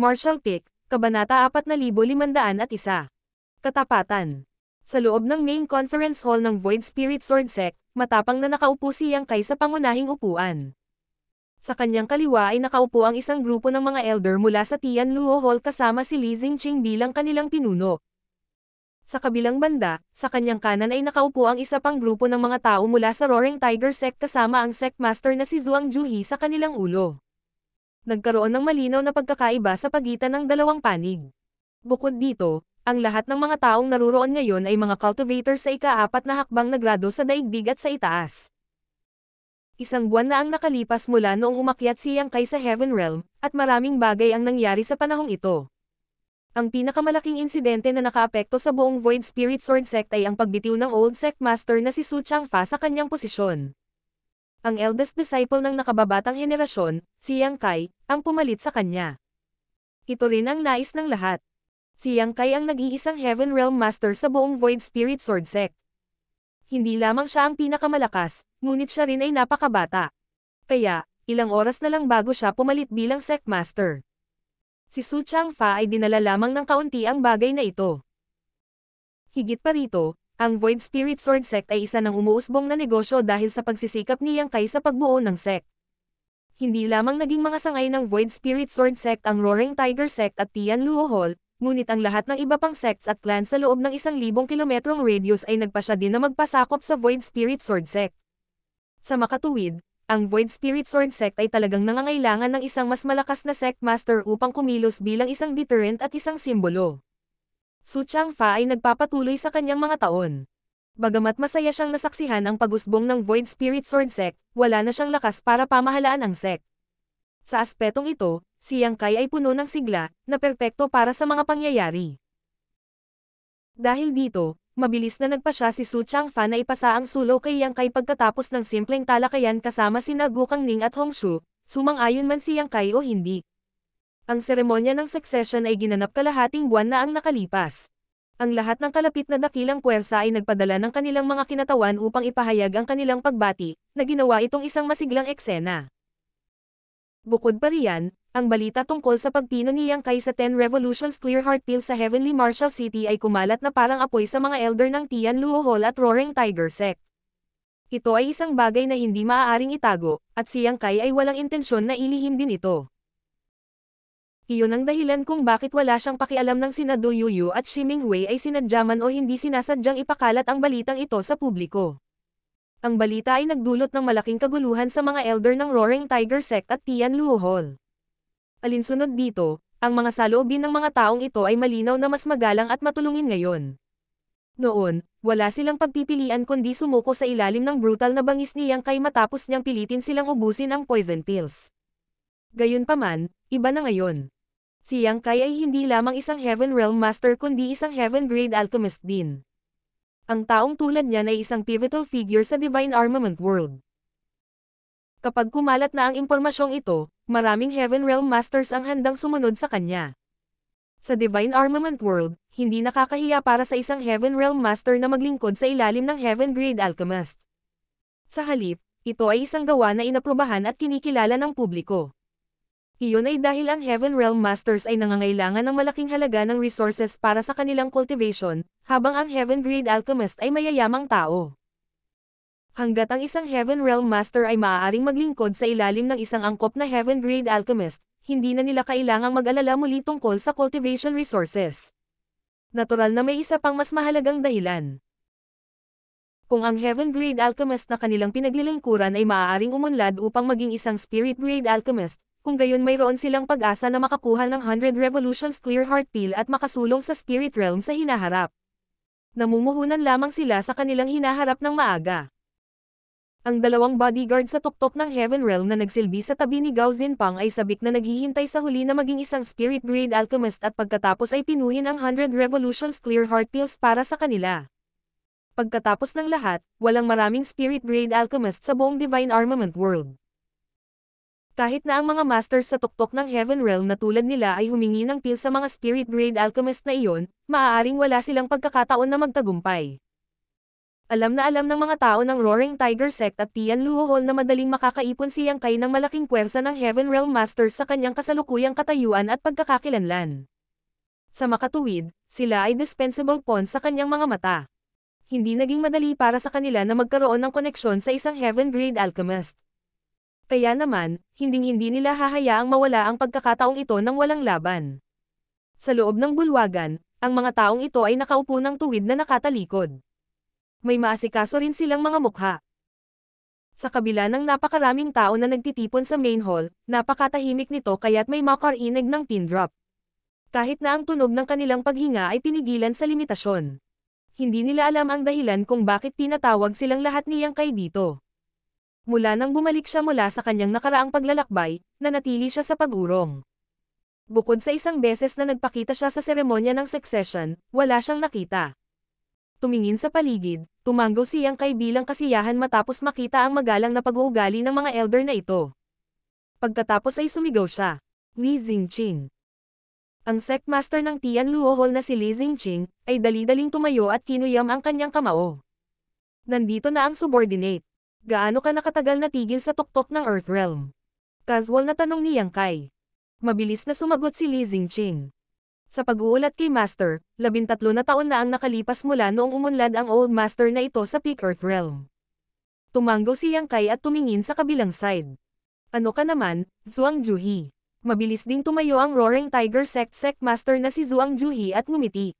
Marshall Pick, Kabanata 4501. Katapatan. Sa loob ng main conference hall ng Void Spirit Sword Sec, matapang na nakaupo si Yang Kai sa pangunahing upuan. Sa kanyang kaliwa ay nakaupo ang isang grupo ng mga elder mula sa Tian Luo Hall kasama si Li Jingqing bilang kanilang pinuno. Sa kabilang banda, sa kanyang kanan ay nakaupo ang isa pang grupo ng mga tao mula sa Roaring Tiger Sect kasama ang Sect Master na si Zhuang Juhi sa kanilang ulo nagkaroon ng malinaw na pagkakaiba sa pagitan ng dalawang panig. Bukod dito, ang lahat ng mga taong naruroon ngayon ay mga cultivator sa ikaapat na hakbang na grado sa daigdig at sa itaas. Isang buwan na ang nakalipas mula noong umakyat si Yang Kai sa Heaven Realm, at maraming bagay ang nangyari sa panahong ito. Ang pinakamalaking insidente na nakaapekto sa buong Void Spirit Sword Sect ay ang pagbitiw ng Old Sect Master na si Su Changfa sa kanyang posisyon ang eldest disciple ng nakababatang henerasyon, si Yang Kai, ang pumalit sa kanya. Ito rin ang nais ng lahat. Si Yang Kai ang nag-iisang Heaven Realm Master sa buong Void Spirit Sword Sect. Hindi lamang siya ang pinakamalakas, ngunit siya rin ay napakabata. Kaya, ilang oras na lang bago siya pumalit bilang Sect Master. Si Su Changfa ay dinala lamang ng kaunti ang bagay na ito. Higit pa rito, ang Void Spirit Sword Sect ay isa ng umuusbong na negosyo dahil sa pagsisikap ni Yang Kai sa pagbuo ng sect. Hindi lamang naging mga sangay ng Void Spirit Sword Sect ang Roaring Tiger Sect at Tian Luo Hall, ngunit ang lahat ng iba pang sects at clans sa loob ng isang libong kilometrong radius ay nagpasya din na magpasakop sa Void Spirit Sword Sect. Sa makatuwid, ang Void Spirit Sword Sect ay talagang nangangailangan ng isang mas malakas na sect master upang kumilos bilang isang deterrent at isang simbolo. Su Changfa ay nagpapatuloy sa kanyang mga taon. Bagamat masaya siyang nasaksihan ang pagusbong ng Void Spirit Sword Sect, wala na siyang lakas para pamahalaan ang sect. Sa aspetong ito, si Yang Kai ay puno ng sigla, na perpekto para sa mga pangyayari. Dahil dito, mabilis na nagpa siya si Su Changfa na ipasa ang sulo kay Yang Kai pagkatapos ng simpleng talakayan kasama si Nagukang Ning at Hongshu, sumang-ayon man si Yang Kai o hindi. Ang seremonya ng succession ay ginanap kalahating buwan na ang nakalipas. Ang lahat ng kalapit na dakilang puwersa ay nagpadala ng kanilang mga kinatawan upang ipahayag ang kanilang pagbati, na ginawa itong isang masiglang eksena. Bukod pa riyan, ang balita tungkol sa pagpino ni Yang Kai sa 10 Revolutions Clear Heart Pill sa Heavenly Martial City ay kumalat na parang apoy sa mga elder ng Tian Luo Hall at Roaring Tiger Sect. Ito ay isang bagay na hindi maaaring itago, at si Yang Kai ay walang intensyon na ilihim din ito. Iyon ang dahilan kung bakit wala siyang pakialam ng sina Yuyu at Shiming Hui ay sinadyaman o hindi sinasadyang ipakalat ang balitang ito sa publiko. Ang balita ay nagdulot ng malaking kaguluhan sa mga elder ng Roaring Tiger Sect at Tian Luo Hall. Alinsunod dito, ang mga saloobin ng mga taong ito ay malinaw na mas magalang at matulungin ngayon. Noon, wala silang pagpipilian kundi sumuko sa ilalim ng brutal na bangis niyang kay matapos niyang pilitin silang ubusin ang poison pills. Gayunpaman, iba na ngayon si Yang Kai ay hindi lamang isang Heaven Realm Master kundi isang Heaven Grade Alchemist din. Ang taong tulad niya ay isang pivotal figure sa Divine Armament World. Kapag kumalat na ang impormasyong ito, maraming Heaven Realm Masters ang handang sumunod sa kanya. Sa Divine Armament World, hindi nakakahiya para sa isang Heaven Realm Master na maglingkod sa ilalim ng Heaven Grade Alchemist. Sa halip, ito ay isang gawa na inaprubahan at kinikilala ng publiko. Iyon ay dahil ang Heaven Realm Masters ay nangangailangan ng malaking halaga ng resources para sa kanilang cultivation, habang ang Heaven Grade Alchemist ay mayayamang tao. Hanggat ang isang Heaven Realm Master ay maaaring maglingkod sa ilalim ng isang angkop na Heaven Grade Alchemist, hindi na nila kailangang mag-alala muli tungkol sa cultivation resources. Natural na may isa pang mas mahalagang dahilan. Kung ang Heaven Grade Alchemist na kanilang pinaglilingkuran ay maaaring umunlad upang maging isang Spirit Grade Alchemist, kung gayon mayroon silang pag-asa na makakuha ng 100 Revolutions Clear Heart Pill at makasulong sa Spirit Realm sa hinaharap. Namumuhunan lamang sila sa kanilang hinaharap ng maaga. Ang dalawang bodyguard sa tuktok ng Heaven Realm na nagsilbi sa tabi ni Gao Zinpang ay sabik na naghihintay sa huli na maging isang Spirit Grade Alchemist at pagkatapos ay pinuhin ang 100 Revolutions Clear Heart Pills para sa kanila. Pagkatapos ng lahat, walang maraming Spirit Grade Alchemist sa buong Divine Armament World. Kahit na ang mga masters sa tuktok ng Heaven Realm na tulad nila ay humingi ng pil sa mga spirit grade alchemist na iyon, maaaring wala silang pagkakataon na magtagumpay. Alam na alam ng mga tao ng Roaring Tiger Sect at Tian Luo Hall na madaling makakaipon si Yang Kai ng malaking kwersa ng Heaven Realm Masters sa kanyang kasalukuyang katayuan at pagkakakilanlan. Sa makatuwid, sila ay dispensable pawn sa kanyang mga mata. Hindi naging madali para sa kanila na magkaroon ng koneksyon sa isang Heaven Grade Alchemist. Kaya naman, hinding-hindi nila hahayaang mawala ang pagkakataong ito ng walang laban. Sa loob ng bulwagan, ang mga taong ito ay nakaupo ng tuwid na nakatalikod. May maasikaso rin silang mga mukha. Sa kabila ng napakaraming tao na nagtitipon sa main hall, napakatahimik nito kaya't may makarinig ng pin drop. Kahit na ang tunog ng kanilang paghinga ay pinigilan sa limitasyon. Hindi nila alam ang dahilan kung bakit pinatawag silang lahat niyang kay dito mula nang bumalik siya mula sa kanyang nakaraang paglalakbay, nanatili siya sa pagurong. Bukod sa isang beses na nagpakita siya sa seremonya ng succession, wala siyang nakita. Tumingin sa paligid, tumanggo siyang kay bilang kasiyahan matapos makita ang magalang na pag-uugali ng mga elder na ito. Pagkatapos ay sumigaw siya, Li Xingqing. Ang sekmaster ng Tian Luo Hall na si Li Xingqing, ay dalidaling tumayo at kinuyam ang kanyang kamao. Nandito na ang subordinate. Gaano ka nakatagal natigil sa tuktok ng Earth Realm? Casual na tanong ni Yang Kai. Mabilis na sumagot si Li Jingqing. Sa pag-uulat kay Master, labintatlo na taon na ang nakalipas mula noong umunlad ang Old Master na ito sa Peak Earth Realm. Tumanggo si Yang Kai at tumingin sa kabilang side. Ano ka naman, Zhuang Juhi? Mabilis ding tumayo ang Roaring Tiger Sect Sect Master na si Zhuang Juhi at ngumiti.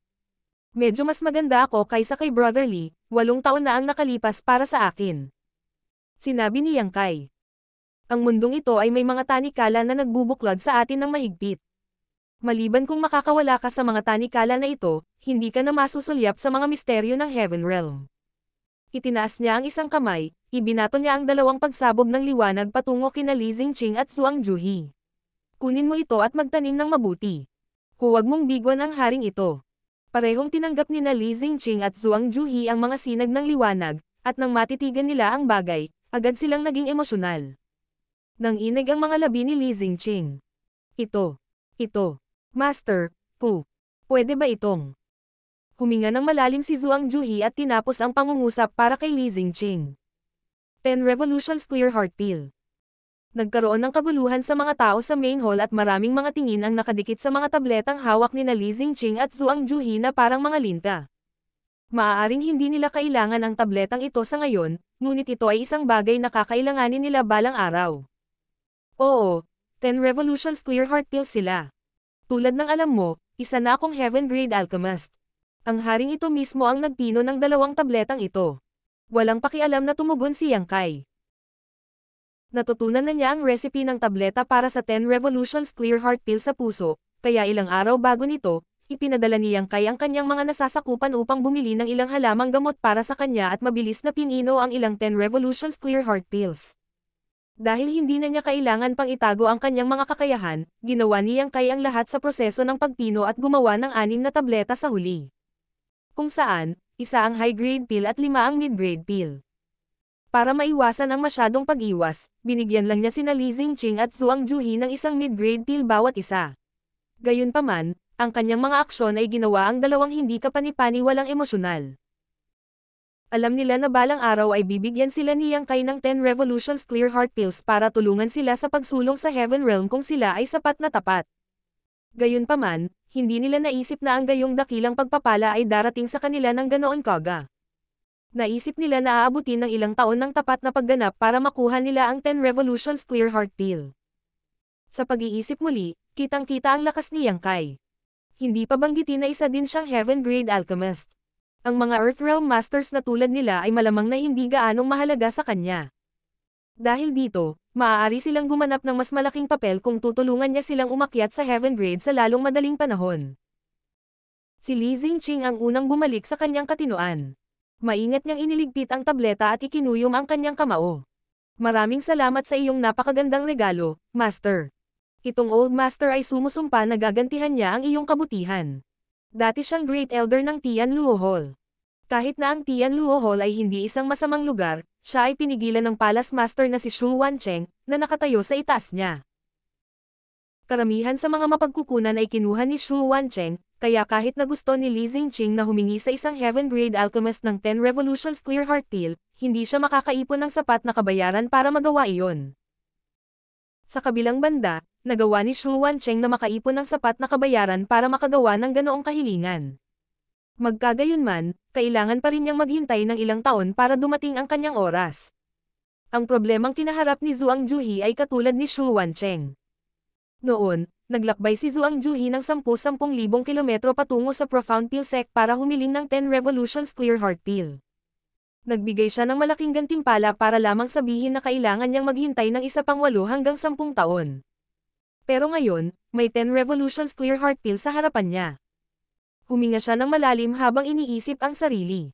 Medyo mas maganda ako kaysa kay Brother Li, walong taon na ang nakalipas para sa akin sinabi ni Yang Kai. Ang mundong ito ay may mga tanikala na nagbubuklod sa atin ng mahigpit. Maliban kung makakawala ka sa mga tanikala na ito, hindi ka na masusulyap sa mga misteryo ng Heaven Realm. Itinaas niya ang isang kamay, ibinato niya ang dalawang pagsabog ng liwanag patungo kina Li Jingqing at Zhuang Juhi. Kunin mo ito at magtanim ng mabuti. Huwag mong bigwan ang haring ito. Parehong tinanggap ni na Li Jingqing at Zhuang Juhi ang mga sinag ng liwanag, at nang matitigan nila ang bagay, Agad silang naging emosyonal. Nang inig ang mga labi ni Li Jingqing. Ito. Ito. Master, Pu. Pwede ba itong? Huminga ng malalim si Zhuang Juhi at tinapos ang pangungusap para kay Li Jingqing. 10 Revolutions Clear Heart Pill. Nagkaroon ng kaguluhan sa mga tao sa main hall at maraming mga tingin ang nakadikit sa mga tabletang hawak ni na Li Jingqing at Zhuang Juhi na parang mga linta. Maaaring hindi nila kailangan ang tabletang ito sa ngayon, ngunit ito ay isang bagay na kakailanganin nila balang araw. Oo, 10 revolutions clear heart pill sila. Tulad ng alam mo, isa na akong heaven grade alchemist. Ang haring ito mismo ang nagpino ng dalawang tabletang ito. Walang pakialam na tumugon si Yang Kai. Natutunan na niya ang recipe ng tableta para sa 10 revolutions clear heart pill sa puso, kaya ilang araw bago nito, ipinadala niyang kay ang kanyang mga nasasakupan upang bumili ng ilang halamang gamot para sa kanya at mabilis na pinino ang ilang 10 Revolutions Clear Heart Pills. Dahil hindi na niya kailangan pang itago ang kanyang mga kakayahan, ginawa niyang kay ang lahat sa proseso ng pagpino at gumawa ng anim na tableta sa huli. Kung saan, isa ang high-grade pill at lima ang mid-grade pill. Para maiwasan ang masyadong pag-iwas, binigyan lang niya sina Li Ching at Zhuang Juhi ng isang mid-grade pill bawat isa. Gayunpaman, ang kanyang mga aksyon ay ginawa ang dalawang hindi kapanipani walang emosyonal. Alam nila na balang araw ay bibigyan sila ni Yang Kai ng 10 Revolutions Clear Heart Pills para tulungan sila sa pagsulong sa Heaven Realm kung sila ay sapat na tapat. Gayunpaman, hindi nila naisip na ang gayong dakilang pagpapala ay darating sa kanila ng ganoon kaga. Naisip nila na aabutin ng ilang taon ng tapat na pagganap para makuha nila ang 10 Revolutions Clear Heart Pill. Sa pag-iisip muli, kitang-kita ang lakas ni Yang Kai hindi pabanggitin na isa din siyang heaven-grade alchemist. Ang mga Earthrealm Masters na tulad nila ay malamang na hindi gaanong mahalaga sa kanya. Dahil dito, maaari silang gumanap ng mas malaking papel kung tutulungan niya silang umakyat sa heaven grade sa lalong madaling panahon. Si Li Jingqing ang unang bumalik sa kanyang katinoan. Maingat niyang iniligpit ang tableta at ikinuyom ang kanyang kamao. Maraming salamat sa iyong napakagandang regalo, Master. Itong Old Master ay sumusumpa na gagantihan niya ang iyong kabutihan. Dati siyang Great Elder ng Tian Luo Hall. Kahit na ang Tian Luo Hall ay hindi isang masamang lugar, siya ay pinigilan ng Palace Master na si Shu Wancheng, na nakatayo sa itaas niya. Karamihan sa mga mapagkukunan ay kinuha ni Shu Wancheng, kaya kahit na gusto ni Li Xingqing na humingi sa isang heaven-grade alchemist ng 10 revolutions clear heart pill, hindi siya makakaipon ng sapat na kabayaran para magawa iyon. Sa kabilang banda, nagawa ni Xu Wancheng na makaipon ng sapat na kabayaran para makagawa ng ganoong kahilingan. Magkagayunman, kailangan pa rin niyang maghintay ng ilang taon para dumating ang kanyang oras. Ang problemang kinaharap ni Zhuang Juhi ay katulad ni Xu Wancheng. Noon, naglakbay si Zhuang Juhi ng 10-10,000 kilometro patungo sa Profound Pill Sec para humiling ng 10 Revolutions Clear Heart Pill. Nagbigay siya ng malaking gantimpala para lamang sabihin na kailangan niyang maghintay ng isa pang walo hanggang 10 taon. Pero ngayon, may 10 revolutions clear heart pill sa harapan niya. Huminga siya ng malalim habang iniisip ang sarili.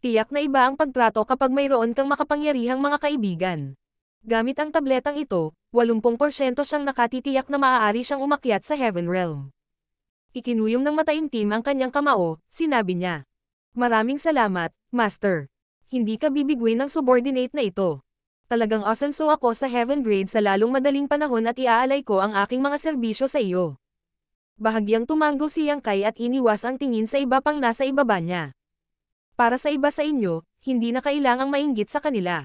Tiyak na iba ang pagtrato kapag mayroon kang makapangyarihang mga kaibigan. Gamit ang tabletang ito, 80% siyang nakatitiyak na maaari siyang umakyat sa Heaven Realm. Ikinuyom ng mataimtim ang kanyang kamao, sinabi niya. Maraming salamat, Master. Hindi ka bibiguin ng subordinate na ito. Talagang asenso ako sa heaven grade sa lalong madaling panahon at iaalay ko ang aking mga serbisyo sa iyo. Bahagyang tumango si Yang Kai at iniwas ang tingin sa iba pang nasa ibaba niya. Para sa iba sa inyo, hindi na kailangang mainggit sa kanila.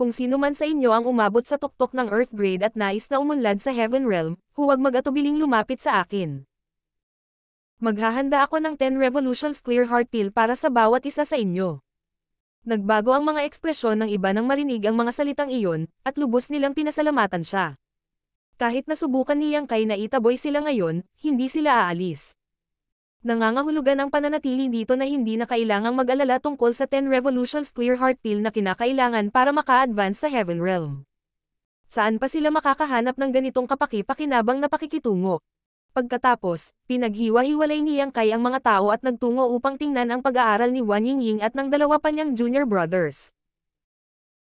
Kung sino man sa inyo ang umabot sa tuktok ng earth grade at nais na umunlad sa heaven realm, huwag mag-atubiling lumapit sa akin. Maghahanda ako ng 10 revolutions clear heart pill para sa bawat isa sa inyo. Nagbago ang mga ekspresyon ng iba nang marinig ang mga salitang iyon, at lubos nilang pinasalamatan siya. Kahit nasubukan niyang kay na itaboy sila ngayon, hindi sila aalis. Nangangahulugan ang pananatili dito na hindi na kailangang mag-alala tungkol sa 10 Revolutions Clear Heart Pill na kinakailangan para maka-advance sa Heaven Realm. Saan pa sila makakahanap ng ganitong kapaki-pakinabang na pakikitungo? Pagkatapos, pinaghiwa-hiwalay niyang kay ang mga tao at nagtungo upang tingnan ang pag-aaral ni Wan Yingying at ng dalawa pa niyang junior brothers.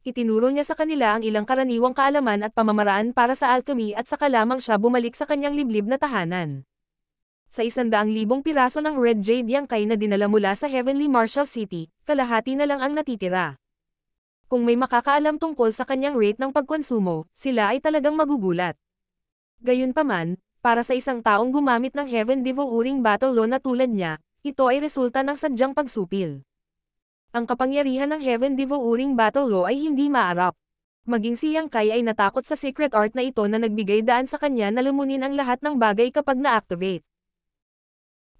Itinuro niya sa kanila ang ilang karaniwang kaalaman at pamamaraan para sa alchemy at saka lamang siya bumalik sa kanyang liblib na tahanan. Sa isandaang libong piraso ng Red Jade yang Kai na dinala mula sa Heavenly Martial City, kalahati na lang ang natitira. Kung may makakaalam tungkol sa kanyang rate ng pagkonsumo, sila ay talagang magugulat. Gayunpaman, para sa isang taong gumamit ng Heaven Devouring Battle Law na tulad niya, ito ay resulta ng sadyang pagsupil. Ang kapangyarihan ng Heaven Devouring Battle Law ay hindi maarap. Maging si Yang Kai ay natakot sa secret art na ito na nagbigay daan sa kanya na lumunin ang lahat ng bagay kapag na-activate.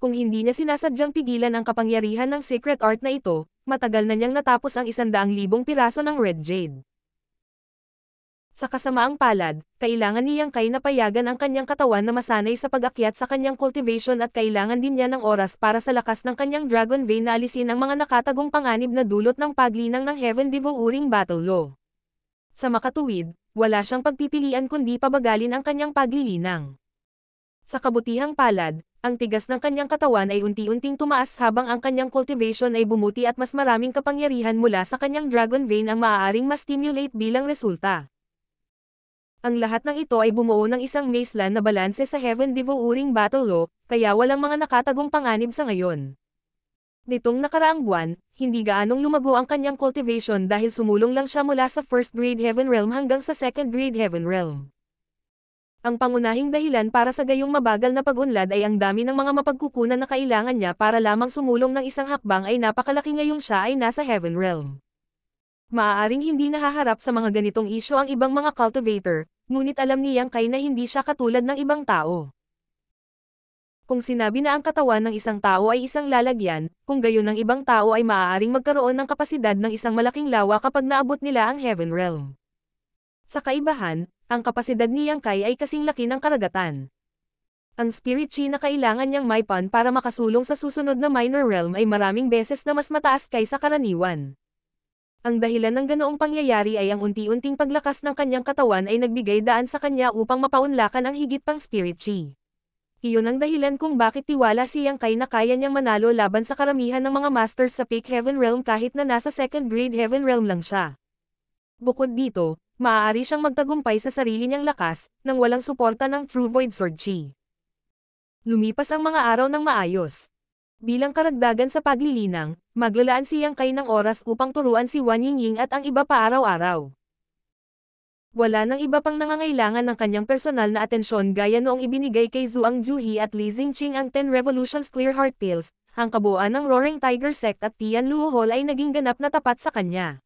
Kung hindi niya sinasadyang pigilan ang kapangyarihan ng secret art na ito, matagal na niyang natapos ang isandaang libong piraso ng Red Jade. Sa kasamaang palad, kailangan niyang kay napayagan ang kanyang katawan na masanay sa pag-akyat sa kanyang cultivation at kailangan din niya ng oras para sa lakas ng kanyang dragon vein na alisin ang mga nakatagong panganib na dulot ng paglinang ng Heaven Devouring Battle Law. Sa makatuwid, wala siyang pagpipilian kundi pabagalin ang kanyang paglilinang. Sa kabutihang palad, ang tigas ng kanyang katawan ay unti-unting tumaas habang ang kanyang cultivation ay bumuti at mas maraming kapangyarihan mula sa kanyang dragon vein ang maaaring ma-stimulate bilang resulta. Ang lahat ng ito ay bumuo ng isang mazeland na balanse sa Heaven Devouring Battle Law, kaya walang mga nakatagong panganib sa ngayon. Nitong nakaraang buwan, hindi gaanong lumago ang kanyang cultivation dahil sumulong lang siya mula sa first grade heaven realm hanggang sa second grade heaven realm. Ang pangunahing dahilan para sa gayong mabagal na pagunlad ay ang dami ng mga mapagkukunan na kailangan niya para lamang sumulong ng isang hakbang ay napakalaki ngayong siya ay nasa heaven realm. Maaaring hindi nahaharap sa mga ganitong isyo ang ibang mga cultivator, ngunit alam ni Yang Kai na hindi siya katulad ng ibang tao. Kung sinabi na ang katawan ng isang tao ay isang lalagyan, kung gayon ng ibang tao ay maaaring magkaroon ng kapasidad ng isang malaking lawa kapag naabot nila ang Heaven Realm. Sa kaibahan, ang kapasidad ni Yang Kai ay kasing laki ng karagatan. Ang spirit chi na kailangan niyang maipan para makasulong sa susunod na minor realm ay maraming beses na mas mataas kaysa karaniwan. Ang dahilan ng ganoong pangyayari ay ang unti-unting paglakas ng kanyang katawan ay nagbigay daan sa kanya upang mapaunlakan ang higit pang spirit chi. Iyon ang dahilan kung bakit tiwala siyang kay na kaya niyang manalo laban sa karamihan ng mga masters sa peak heaven realm kahit na nasa second grade heaven realm lang siya. Bukod dito, maaari siyang magtagumpay sa sarili niyang lakas, nang walang suporta ng True Void Sword Chi. Lumipas ang mga araw ng maayos. Bilang karagdagan sa paglilinang, Maglalaan siyang Yang ng oras upang turuan si Wan Yingying at ang iba pa araw-araw. Wala nang iba pang nangangailangan ng kanyang personal na atensyon gaya noong ibinigay kay Zhuang Juhi at Li Xingqing ang 10 Revolutions Clear Heart Pills, ang kabuuan ng Roaring Tiger Sect at Tian Luo Hall ay naging ganap na tapat sa kanya.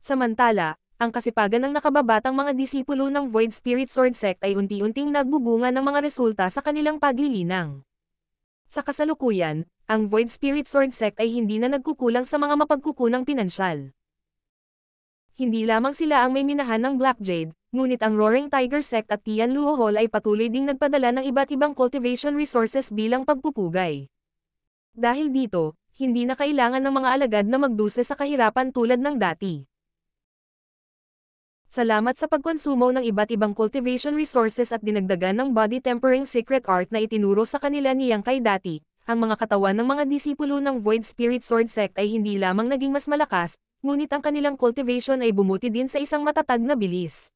Samantala, ang kasipagan ng nakababatang mga disipulo ng Void Spirit Sword Sect ay unti-unting nagbubunga ng mga resulta sa kanilang paglilinang. Sa kasalukuyan, ang Void Spirit Sword Sect ay hindi na nagkukulang sa mga mapagkukunang pinansyal. Hindi lamang sila ang may minahan ng Black Jade, ngunit ang Roaring Tiger Sect at Tian Luo Hall ay patuloy ding nagpadala ng iba't ibang cultivation resources bilang pagpupugay. Dahil dito, hindi na kailangan ng mga alagad na magduse sa kahirapan tulad ng dati. Salamat sa pagkonsumo ng iba't ibang cultivation resources at dinagdagan ng body tempering secret art na itinuro sa kanila ni Yang Kai dati. Ang mga katawan ng mga disipulo ng Void Spirit Sword Sect ay hindi lamang naging mas malakas, ngunit ang kanilang cultivation ay bumuti din sa isang matatag na bilis.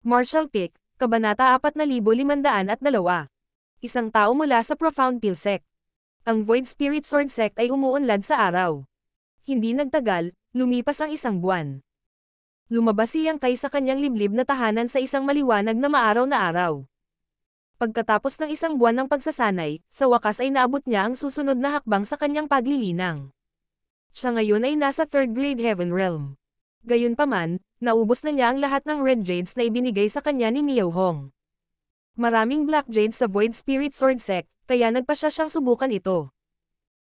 Marshall Pick, Kabanata 4502 Isang tao mula sa Profound Pill Sect. Ang Void Spirit Sword Sect ay umuunlad sa araw. Hindi nagtagal, lumipas ang isang buwan. Lumabas siyang tay sa kanyang liblib na tahanan sa isang maliwanag na maaraw na araw. Pagkatapos ng isang buwan ng pagsasanay, sa wakas ay naabot niya ang susunod na hakbang sa kanyang paglilinang. Siya ngayon ay nasa third grade Heaven Realm. Gayunpaman, naubos na niya ang lahat ng Red Jades na ibinigay sa kanya ni Miao Hong. Maraming Black Jades sa Void Spirit Sword Sect, kaya nagpa siya siyang subukan ito.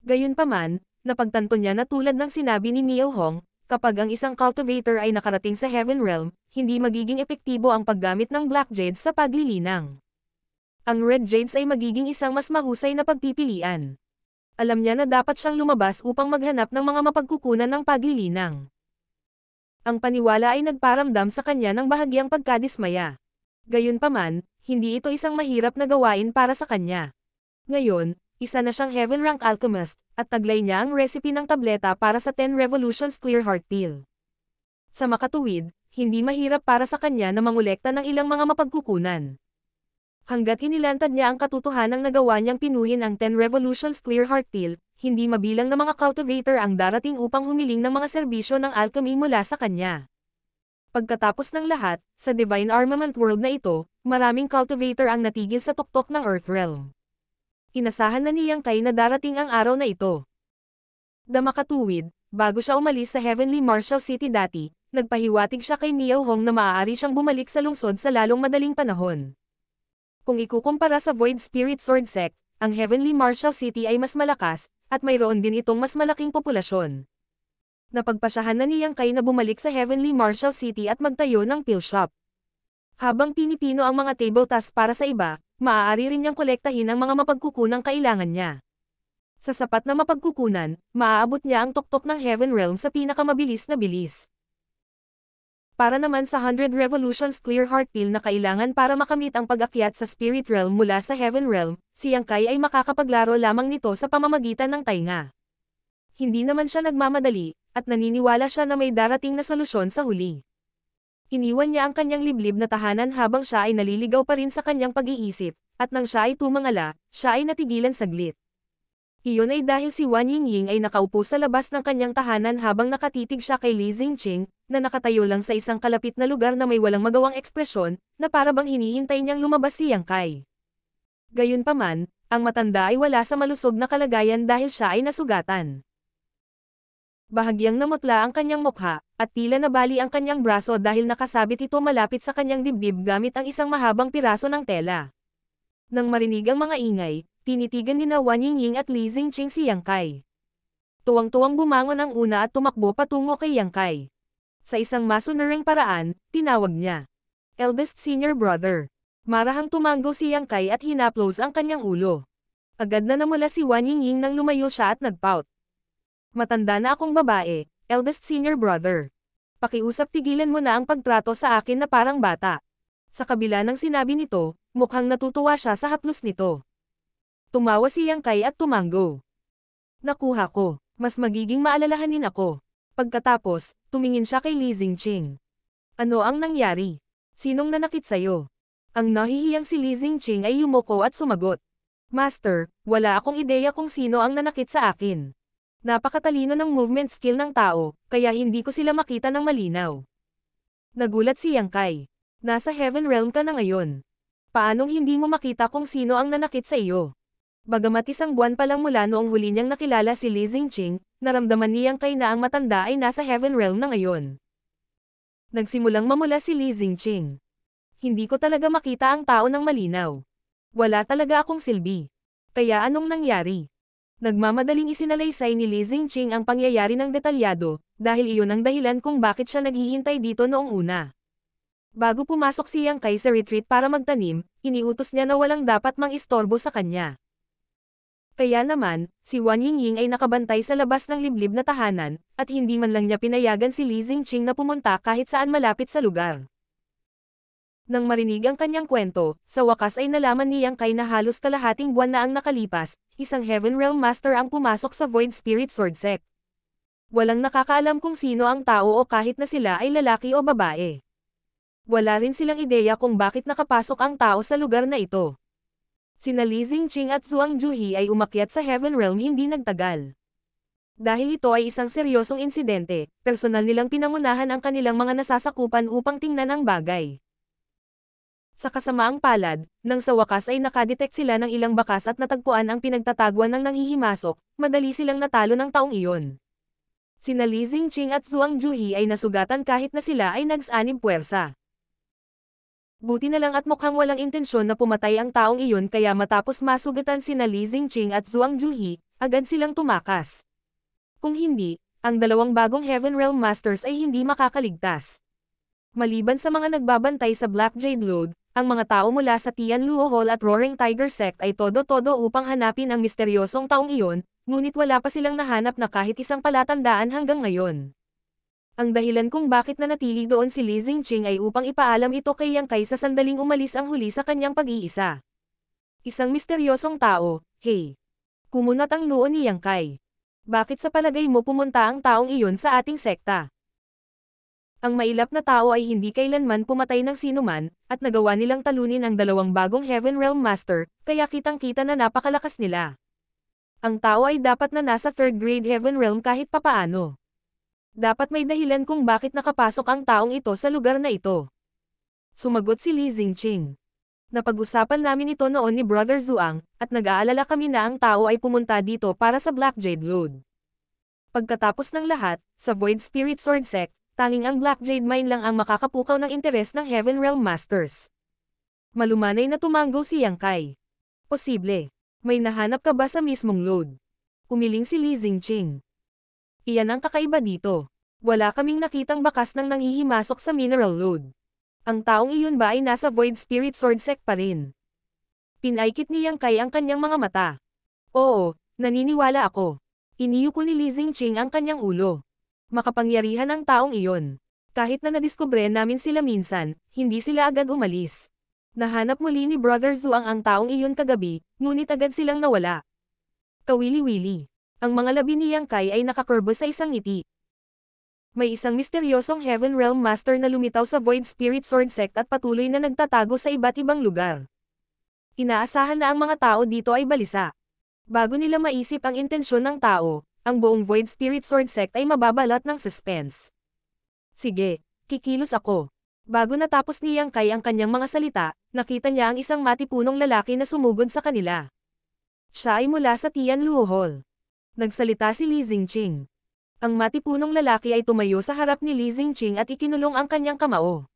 Gayunpaman, napagtanto niya na tulad ng sinabi ni Miao Hong, Kapag ang isang cultivator ay nakarating sa Heaven Realm, hindi magiging epektibo ang paggamit ng Black Jade sa paglilinang. Ang Red Jades ay magiging isang mas mahusay na pagpipilian. Alam niya na dapat siyang lumabas upang maghanap ng mga mapagkukunan ng paglilinang. Ang paniwala ay nagparamdam sa kanya ng bahagyang pagkadismaya. Gayunpaman, hindi ito isang mahirap na gawain para sa kanya. Ngayon, isa na siyang Heaven Rank Alchemist, at taglay niya ang recipe ng tableta para sa 10 Revolutions Clear Heart Pill. Sa makatuwid, hindi mahirap para sa kanya na mangulekta ng ilang mga mapagkukunan. Hanggat inilantad niya ang katotohanang nagawa niyang pinuhin ang 10 Revolutions Clear Heart Pill, hindi mabilang na mga cultivator ang darating upang humiling ng mga serbisyo ng alchemy mula sa kanya. Pagkatapos ng lahat, sa Divine Armament World na ito, maraming cultivator ang natigil sa tuktok ng Earth Realm. Inasahan na niyang kay na darating ang araw na ito. Damakatuwid, bago siya umalis sa Heavenly Marshall City dati, nagpahiwatig siya kay Miao Hong na maaari siyang bumalik sa lungsod sa lalong madaling panahon. Kung ikukumpara sa Void Spirit Sword Sect, ang Heavenly Marshall City ay mas malakas, at mayroon din itong mas malaking populasyon. Napagpasyahan na niyang kay na bumalik sa Heavenly Marshall City at magtayo ng pill shop. Habang pinipino ang mga table task para sa iba, maaari rin niyang kolektahin ang mga mapagkukunang kailangan niya. Sa sapat na mapagkukunan, maaabot niya ang tuktok ng Heaven Realm sa pinakamabilis na bilis. Para naman sa 100 Revolutions Clear Heart Pill na kailangan para makamit ang pag-akyat sa Spirit Realm mula sa Heaven Realm, si Yangkai ay makakapaglaro lamang nito sa pamamagitan ng tainga. Hindi naman siya nagmamadali, at naniniwala siya na may darating na solusyon sa huli. Iniwan niya ang kanyang liblib na tahanan habang siya ay naliligaw pa rin sa kanyang pag-iisip, at nang siya ay tumangala, siya ay natigilan saglit. Iyon ay dahil si Wan Yingying ay nakaupo sa labas ng kanyang tahanan habang nakatitig siya kay Li Xingqing, na nakatayo lang sa isang kalapit na lugar na may walang magawang ekspresyon, na parabang hinihintay niyang lumabas si Yang Kai. Gayunpaman, ang matanda ay wala sa malusog na kalagayan dahil siya ay nasugatan. Bahagyang namutla ang kanyang mukha, at tila nabali ang kanyang braso dahil nakasabit ito malapit sa kanyang dibdib gamit ang isang mahabang piraso ng tela. Nang marinig ang mga ingay, tinitigan ni na Wan Yingying at Li Xingqing si Yang Kai. Tuwang-tuwang bumangon ang una at tumakbo patungo kay Yang Kai. Sa isang masunuring paraan, tinawag niya. Eldest Senior Brother. Marahang tumanggo si Yang Kai at hinaplos ang kanyang ulo. Agad na namula si Wan Yingying nang lumayo siya at nagpout. Matanda na akong babae, eldest senior brother. Pakiusap tigilan mo na ang pagtrato sa akin na parang bata. Sa kabila ng sinabi nito, mukhang natutuwa siya sa haplos nito. Tumawa si Yang Kai at tumango. Nakuha ko, mas magiging maalalahanin ako. Pagkatapos, tumingin siya kay Li Jingqing. Ano ang nangyari? Sinong nanakit sa'yo? Ang nahihiyang si Li Jingqing ay yumuko at sumagot. Master, wala akong ideya kung sino ang nanakit sa akin. Napakatalino ng movement skill ng tao, kaya hindi ko sila makita ng malinaw. Nagulat si Yang Kai. Nasa Heaven Realm ka na ngayon. Paanong hindi mo makita kung sino ang nanakit sa iyo? Bagamat isang buwan pa lang mula noong huli niyang nakilala si Li Jingqing, naramdaman niyang kay na ang matanda ay nasa Heaven Realm na ngayon. Nagsimulang mamula si Li Jingqing. Hindi ko talaga makita ang tao ng malinaw. Wala talaga akong silbi. Kaya anong nangyari? Nagmamadaling isinalaysay ni Li Jingqing ang pangyayari ng detalyado, dahil iyon ang dahilan kung bakit siya naghihintay dito noong una. Bago pumasok si Yang Kai sa retreat para magtanim, iniutos niya na walang dapat mangistorbo sa kanya. Kaya naman, si Wan Yingying ay nakabantay sa labas ng liblib na tahanan, at hindi man lang niya pinayagan si Li Jingqing na pumunta kahit saan malapit sa lugar. Nang marinig ang kanyang kwento, sa wakas ay nalaman niyang kay na halos kalahating buwan na ang nakalipas, isang Heaven Realm Master ang pumasok sa Void Spirit Sword Sect. Walang nakakaalam kung sino ang tao o kahit na sila ay lalaki o babae. Wala rin silang ideya kung bakit nakapasok ang tao sa lugar na ito. Sina Li Xingqing at Zhuang Juhi ay umakyat sa Heaven Realm hindi nagtagal. Dahil ito ay isang seryosong insidente, personal nilang pinangunahan ang kanilang mga nasasakupan upang tingnan ang bagay. Sa kasamaang palad, nang sa wakas ay nakadetect sila ng ilang bakas at natagpuan ang pinagtataguan ng nanghihimasok, madali silang natalo ng taong iyon. Sina Li Jingqing at Zhuang Juhi ay nasugatan kahit na sila ay nagsanim puwersa. Buti na lang at mukhang walang intensyon na pumatay ang taong iyon kaya matapos masugatan sina Li Jingqing at Zhuang Juhi, agad silang tumakas. Kung hindi, ang dalawang bagong Heaven Realm Masters ay hindi makakaligtas. Maliban sa mga nagbabantay sa Black Jade Load, ang mga tao mula sa Tianluo Hall at Roaring Tiger Sect ay todo-todo upang hanapin ang misteryosong taong iyon, ngunit wala pa silang nahanap na kahit isang palatandaan hanggang ngayon. Ang dahilan kung bakit na natili doon si Li Zingqing ay upang ipaalam ito kay Yang Kai sa sandaling umalis ang huli sa kanyang pag-iisa. Isang misteryosong tao, hey! Kumunat ang noo ni Yang Kai. Bakit sa palagay mo pumunta ang taong iyon sa ating sekta? Ang mailap na tao ay hindi kailanman pumatay ng sinuman, at nagawa nilang talunin ang dalawang bagong Heaven Realm Master, kaya kitang-kita na napakalakas nila. Ang tao ay dapat na nasa 3rd grade Heaven Realm kahit papaano. Dapat may dahilan kung bakit nakapasok ang taong ito sa lugar na ito. Sumagot si Li Xingqing. Napag-usapan namin ito noon ni Brother Zhuang, at nag-aalala kami na ang tao ay pumunta dito para sa Black Jade Load. Pagkatapos ng lahat, sa Void Spirit Sword Sect, tanging ang Black Jade Mine lang ang makakapukaw ng interes ng Heaven Realm Masters. Malumanay na tumanggo si Yang Kai. Posible. May nahanap ka ba sa mismong load? Umiling si Li Jingqing. Iyan ang kakaiba dito. Wala kaming nakitang bakas ng nanghihimasok sa mineral load. Ang taong iyon ba ay nasa Void Spirit Sword Sect pa rin? Pinaikit ni Yang Kai ang kanyang mga mata. Oo, naniniwala ako. Iniyuko ni Li Jingqing ang kanyang ulo. Makapangyarihan ang taong iyon. Kahit na nadiskubre namin sila minsan, hindi sila agad umalis. Nahanap muli ni Brother Zhu ang ang taong iyon kagabi, ngunit agad silang nawala. Kawili-wili. Ang mga labi ni Yang Kai ay nakakurbo sa isang ngiti. May isang misteryosong Heaven Realm Master na lumitaw sa Void Spirit Sword Sect at patuloy na nagtatago sa iba't ibang lugar. Inaasahan na ang mga tao dito ay balisa. Bago nila maisip ang intensyon ng tao, ang buong Void Spirit Sword Sect ay mababalot ng suspense. Sige, kikilos ako. Bago natapos ni Yang Kai ang kanyang mga salita, nakita niya ang isang matipunong lalaki na sumugod sa kanila. Siya ay mula sa Tianluo Hall. Nagsalita si Li Zingqing. Ang matipunong lalaki ay tumayo sa harap ni Li Zingqing at ikinulong ang kanyang kamao.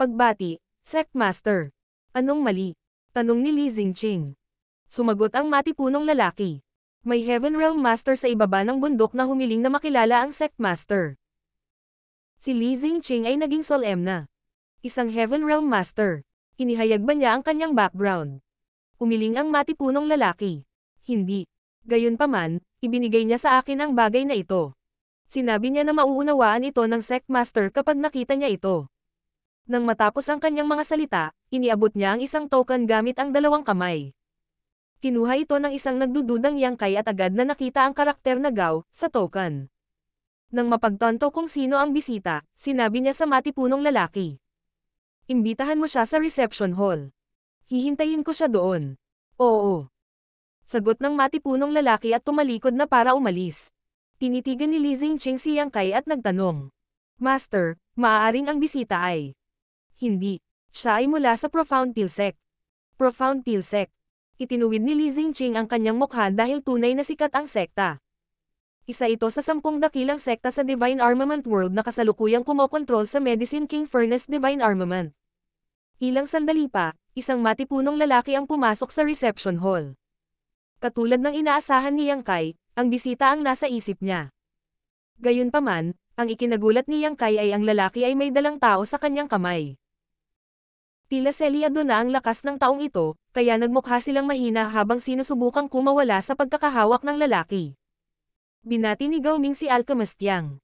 Pagbati, Sect Master. Anong mali? Tanong ni Li Zingqing. Sumagot ang matipunong lalaki. May Heaven Realm Master sa ibaba ng bundok na humiling na makilala ang Sect Master. Si Li Jingqing ay naging Sol-M na. Isang Heaven Realm Master. Inihayag ba niya ang kanyang background? Umiling ang matipunong lalaki. Hindi. Gayunpaman, ibinigay niya sa akin ang bagay na ito. Sinabi niya na mauunawaan ito ng Sect Master kapag nakita niya ito. Nang matapos ang kanyang mga salita, iniabot niya ang isang token gamit ang dalawang kamay. Kinuha ito ng isang nagdududang yangkay at agad na nakita ang karakter na Gao, sa token. Nang mapagtanto kung sino ang bisita, sinabi niya sa matipunong lalaki. Imbitahan mo siya sa reception hall. Hihintayin ko siya doon. Oo. Sagot ng matipunong lalaki at tumalikod na para umalis. Tinitigan ni Li Jingqing si Yang Kai at nagtanong. Master, maaaring ang bisita ay... Hindi. Siya ay mula sa Profound Pilsec. Profound Pilsec itinuwid ni Li Jingqing ang kanyang mukha dahil tunay na sikat ang sekta. Isa ito sa sampung dakilang sekta sa Divine Armament World na kasalukuyang kumokontrol sa Medicine King Furnace Divine Armament. Ilang sandali pa, isang matipunong lalaki ang pumasok sa reception hall. Katulad ng inaasahan ni Yang Kai, ang bisita ang nasa isip niya. Gayunpaman, ang ikinagulat ni Yang Kai ay ang lalaki ay may dalang tao sa kanyang kamay. Tila selyado na ang lakas ng taong ito, kaya nagmukha silang mahina habang sinusubukang kumawala sa pagkakahawak ng lalaki. Binati ni Gao si si Yang.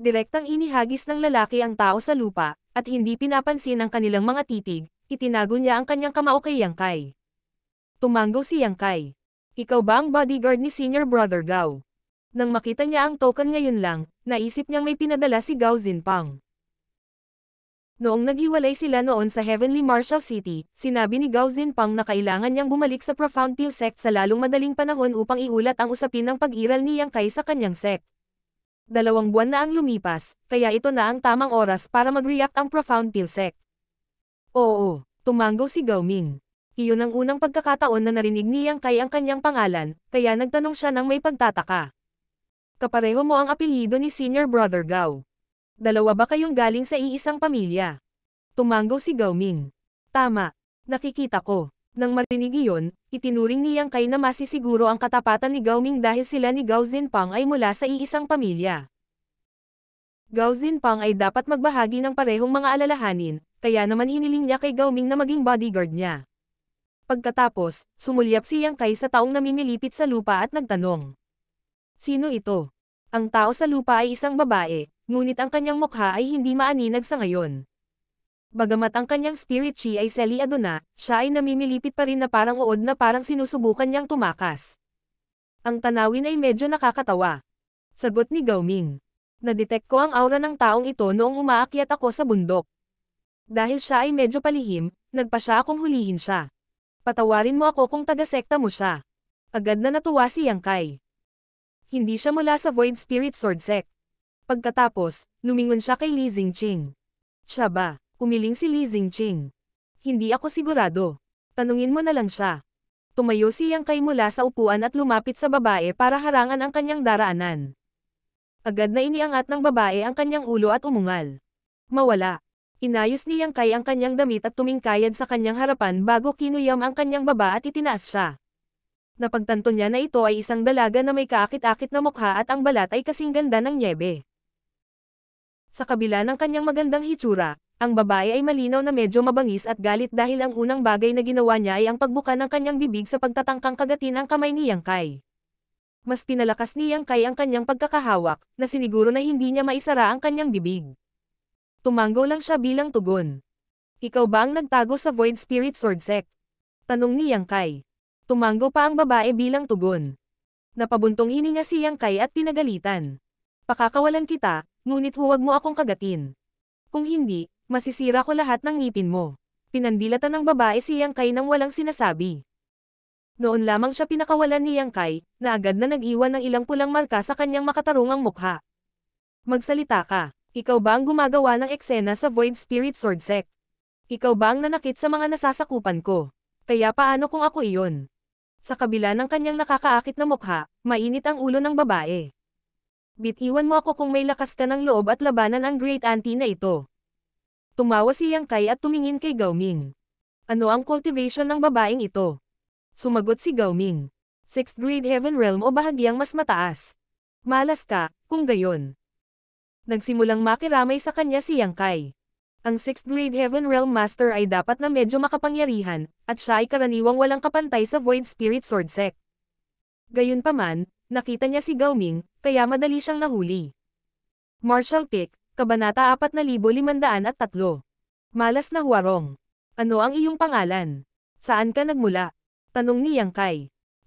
Direktang inihagis ng lalaki ang tao sa lupa, at hindi pinapansin ang kanilang mga titig, itinago niya ang kanyang kamao kay Yangkay. Tumanggo si Yangkay. Ikaw ba ang bodyguard ni Senior Brother Gao? Nang makita niya ang token ngayon lang, naisip niyang may pinadala si Gao Zinpang. Noong naghiwalay sila noon sa Heavenly Marshall City, sinabi ni Gao Zinpang na kailangan niyang bumalik sa Profound Peel sect sa lalong madaling panahon upang iulat ang usapin ng pag-iral ni Yang Kai sa kanyang sect. Dalawang buwan na ang lumipas, kaya ito na ang tamang oras para mag-react ang Profound Peel sect. Oo, tumanggo si Gao Ming. Iyon ang unang pagkakataon na narinig ni Yang Kai ang kanyang pangalan, kaya nagtanong siya ng may pagtataka. Kapareho mo ang apelyido ni Senior Brother Gao dalawa ba kayong galing sa iisang pamilya? Tumango si Gao Ming. Tama, nakikita ko. Nang marinig iyon, itinuring ni Yang Kai na masisiguro ang katapatan ni Gao Ming dahil sila ni Gao Zinpang ay mula sa iisang pamilya. Gao Zinpang ay dapat magbahagi ng parehong mga alalahanin, kaya naman hiniling niya kay Gao Ming na maging bodyguard niya. Pagkatapos, sumulyap si Yang Kai sa taong namimilipit sa lupa at nagtanong. Sino ito? Ang tao sa lupa ay isang babae, ngunit ang kanyang mukha ay hindi maaninag sa ngayon. Bagamat ang kanyang spirit chi ay selyado na, siya ay namimilipit pa rin na parang uod na parang sinusubukan niyang tumakas. Ang tanawin ay medyo nakakatawa. Sagot ni Gaoming. Nadetect ko ang aura ng taong ito noong umaakyat ako sa bundok. Dahil siya ay medyo palihim, nagpa siya akong hulihin siya. Patawarin mo ako kung taga-sekta mo siya. Agad na natuwa si Yang Kai. Hindi siya mula sa Void Spirit Sword Sect. Pagkatapos, lumingon siya kay Li Jingqing. Siya ba? Umiling si Li Jingqing. Hindi ako sigurado. Tanungin mo na lang siya. Tumayo si Yang Kai mula sa upuan at lumapit sa babae para harangan ang kanyang daraanan. Agad na iniangat ng babae ang kanyang ulo at umungal. Mawala. Inayos ni Yang Kai ang kanyang damit at tumingkayad sa kanyang harapan bago kinuyam ang kanyang baba at itinaas siya. Napagtanto niya na ito ay isang dalaga na may kaakit-akit na mukha at ang balat ay kasing ganda ng nyebe. Sa kabila ng kanyang magandang hitsura, ang babae ay malinaw na medyo mabangis at galit dahil ang unang bagay na ginawa niya ay ang pagbuka ng kanyang bibig sa pagtatangkang kagatin ang kamay ni Yang Kai. Mas pinalakas ni Yang Kai ang kanyang pagkakahawak, na siniguro na hindi niya maisara ang kanyang bibig. Tumango lang siya bilang tugon. Ikaw ba ang nagtago sa Void Spirit Sword Sect? Tanong ni Yang Kai. Tumango pa ang babae bilang tugon. Napabuntong hininga si Yang Kai at pinagalitan. Pakakawalan kita, ngunit huwag mo akong kagatin. Kung hindi, masisira ko lahat ng ngipin mo. Pinandilatan ng babae si Yang Kai nang walang sinasabi. Noon lamang siya pinakawalan ni Yang Kai, na agad na nag-iwan ng ilang pulang marka sa kanyang makatarungang mukha. Magsalita ka, ikaw ba ang gumagawa ng eksena sa Void Spirit Sword Sect? Ikaw ba ang nanakit sa mga nasasakupan ko? Kaya paano kung ako iyon? Sa kabila ng kanyang nakakaakit na mukha, mainit ang ulo ng babae bit iwan mo ako kung may lakas ka ng loob at labanan ang great auntie na ito. Tumawa si Yang Kai at tumingin kay Gao Ming. Ano ang cultivation ng babaeng ito? Sumagot si Gao Ming. 6th grade heaven realm o bahagyang mas mataas. Malas ka, kung gayon. Nagsimulang makiramay sa kanya si Yang Kai. Ang 6th grade heaven realm master ay dapat na medyo makapangyarihan, at siya ay karaniwang walang kapantay sa void spirit sword sect. Gayunpaman, nakita niya si Gao Ming, kaya madali siyang nahuli. Marshall Pick, Kabanata 4503. Malas na Huarong Ano ang iyong pangalan? Saan ka nagmula? Tanong ni Yang Kai.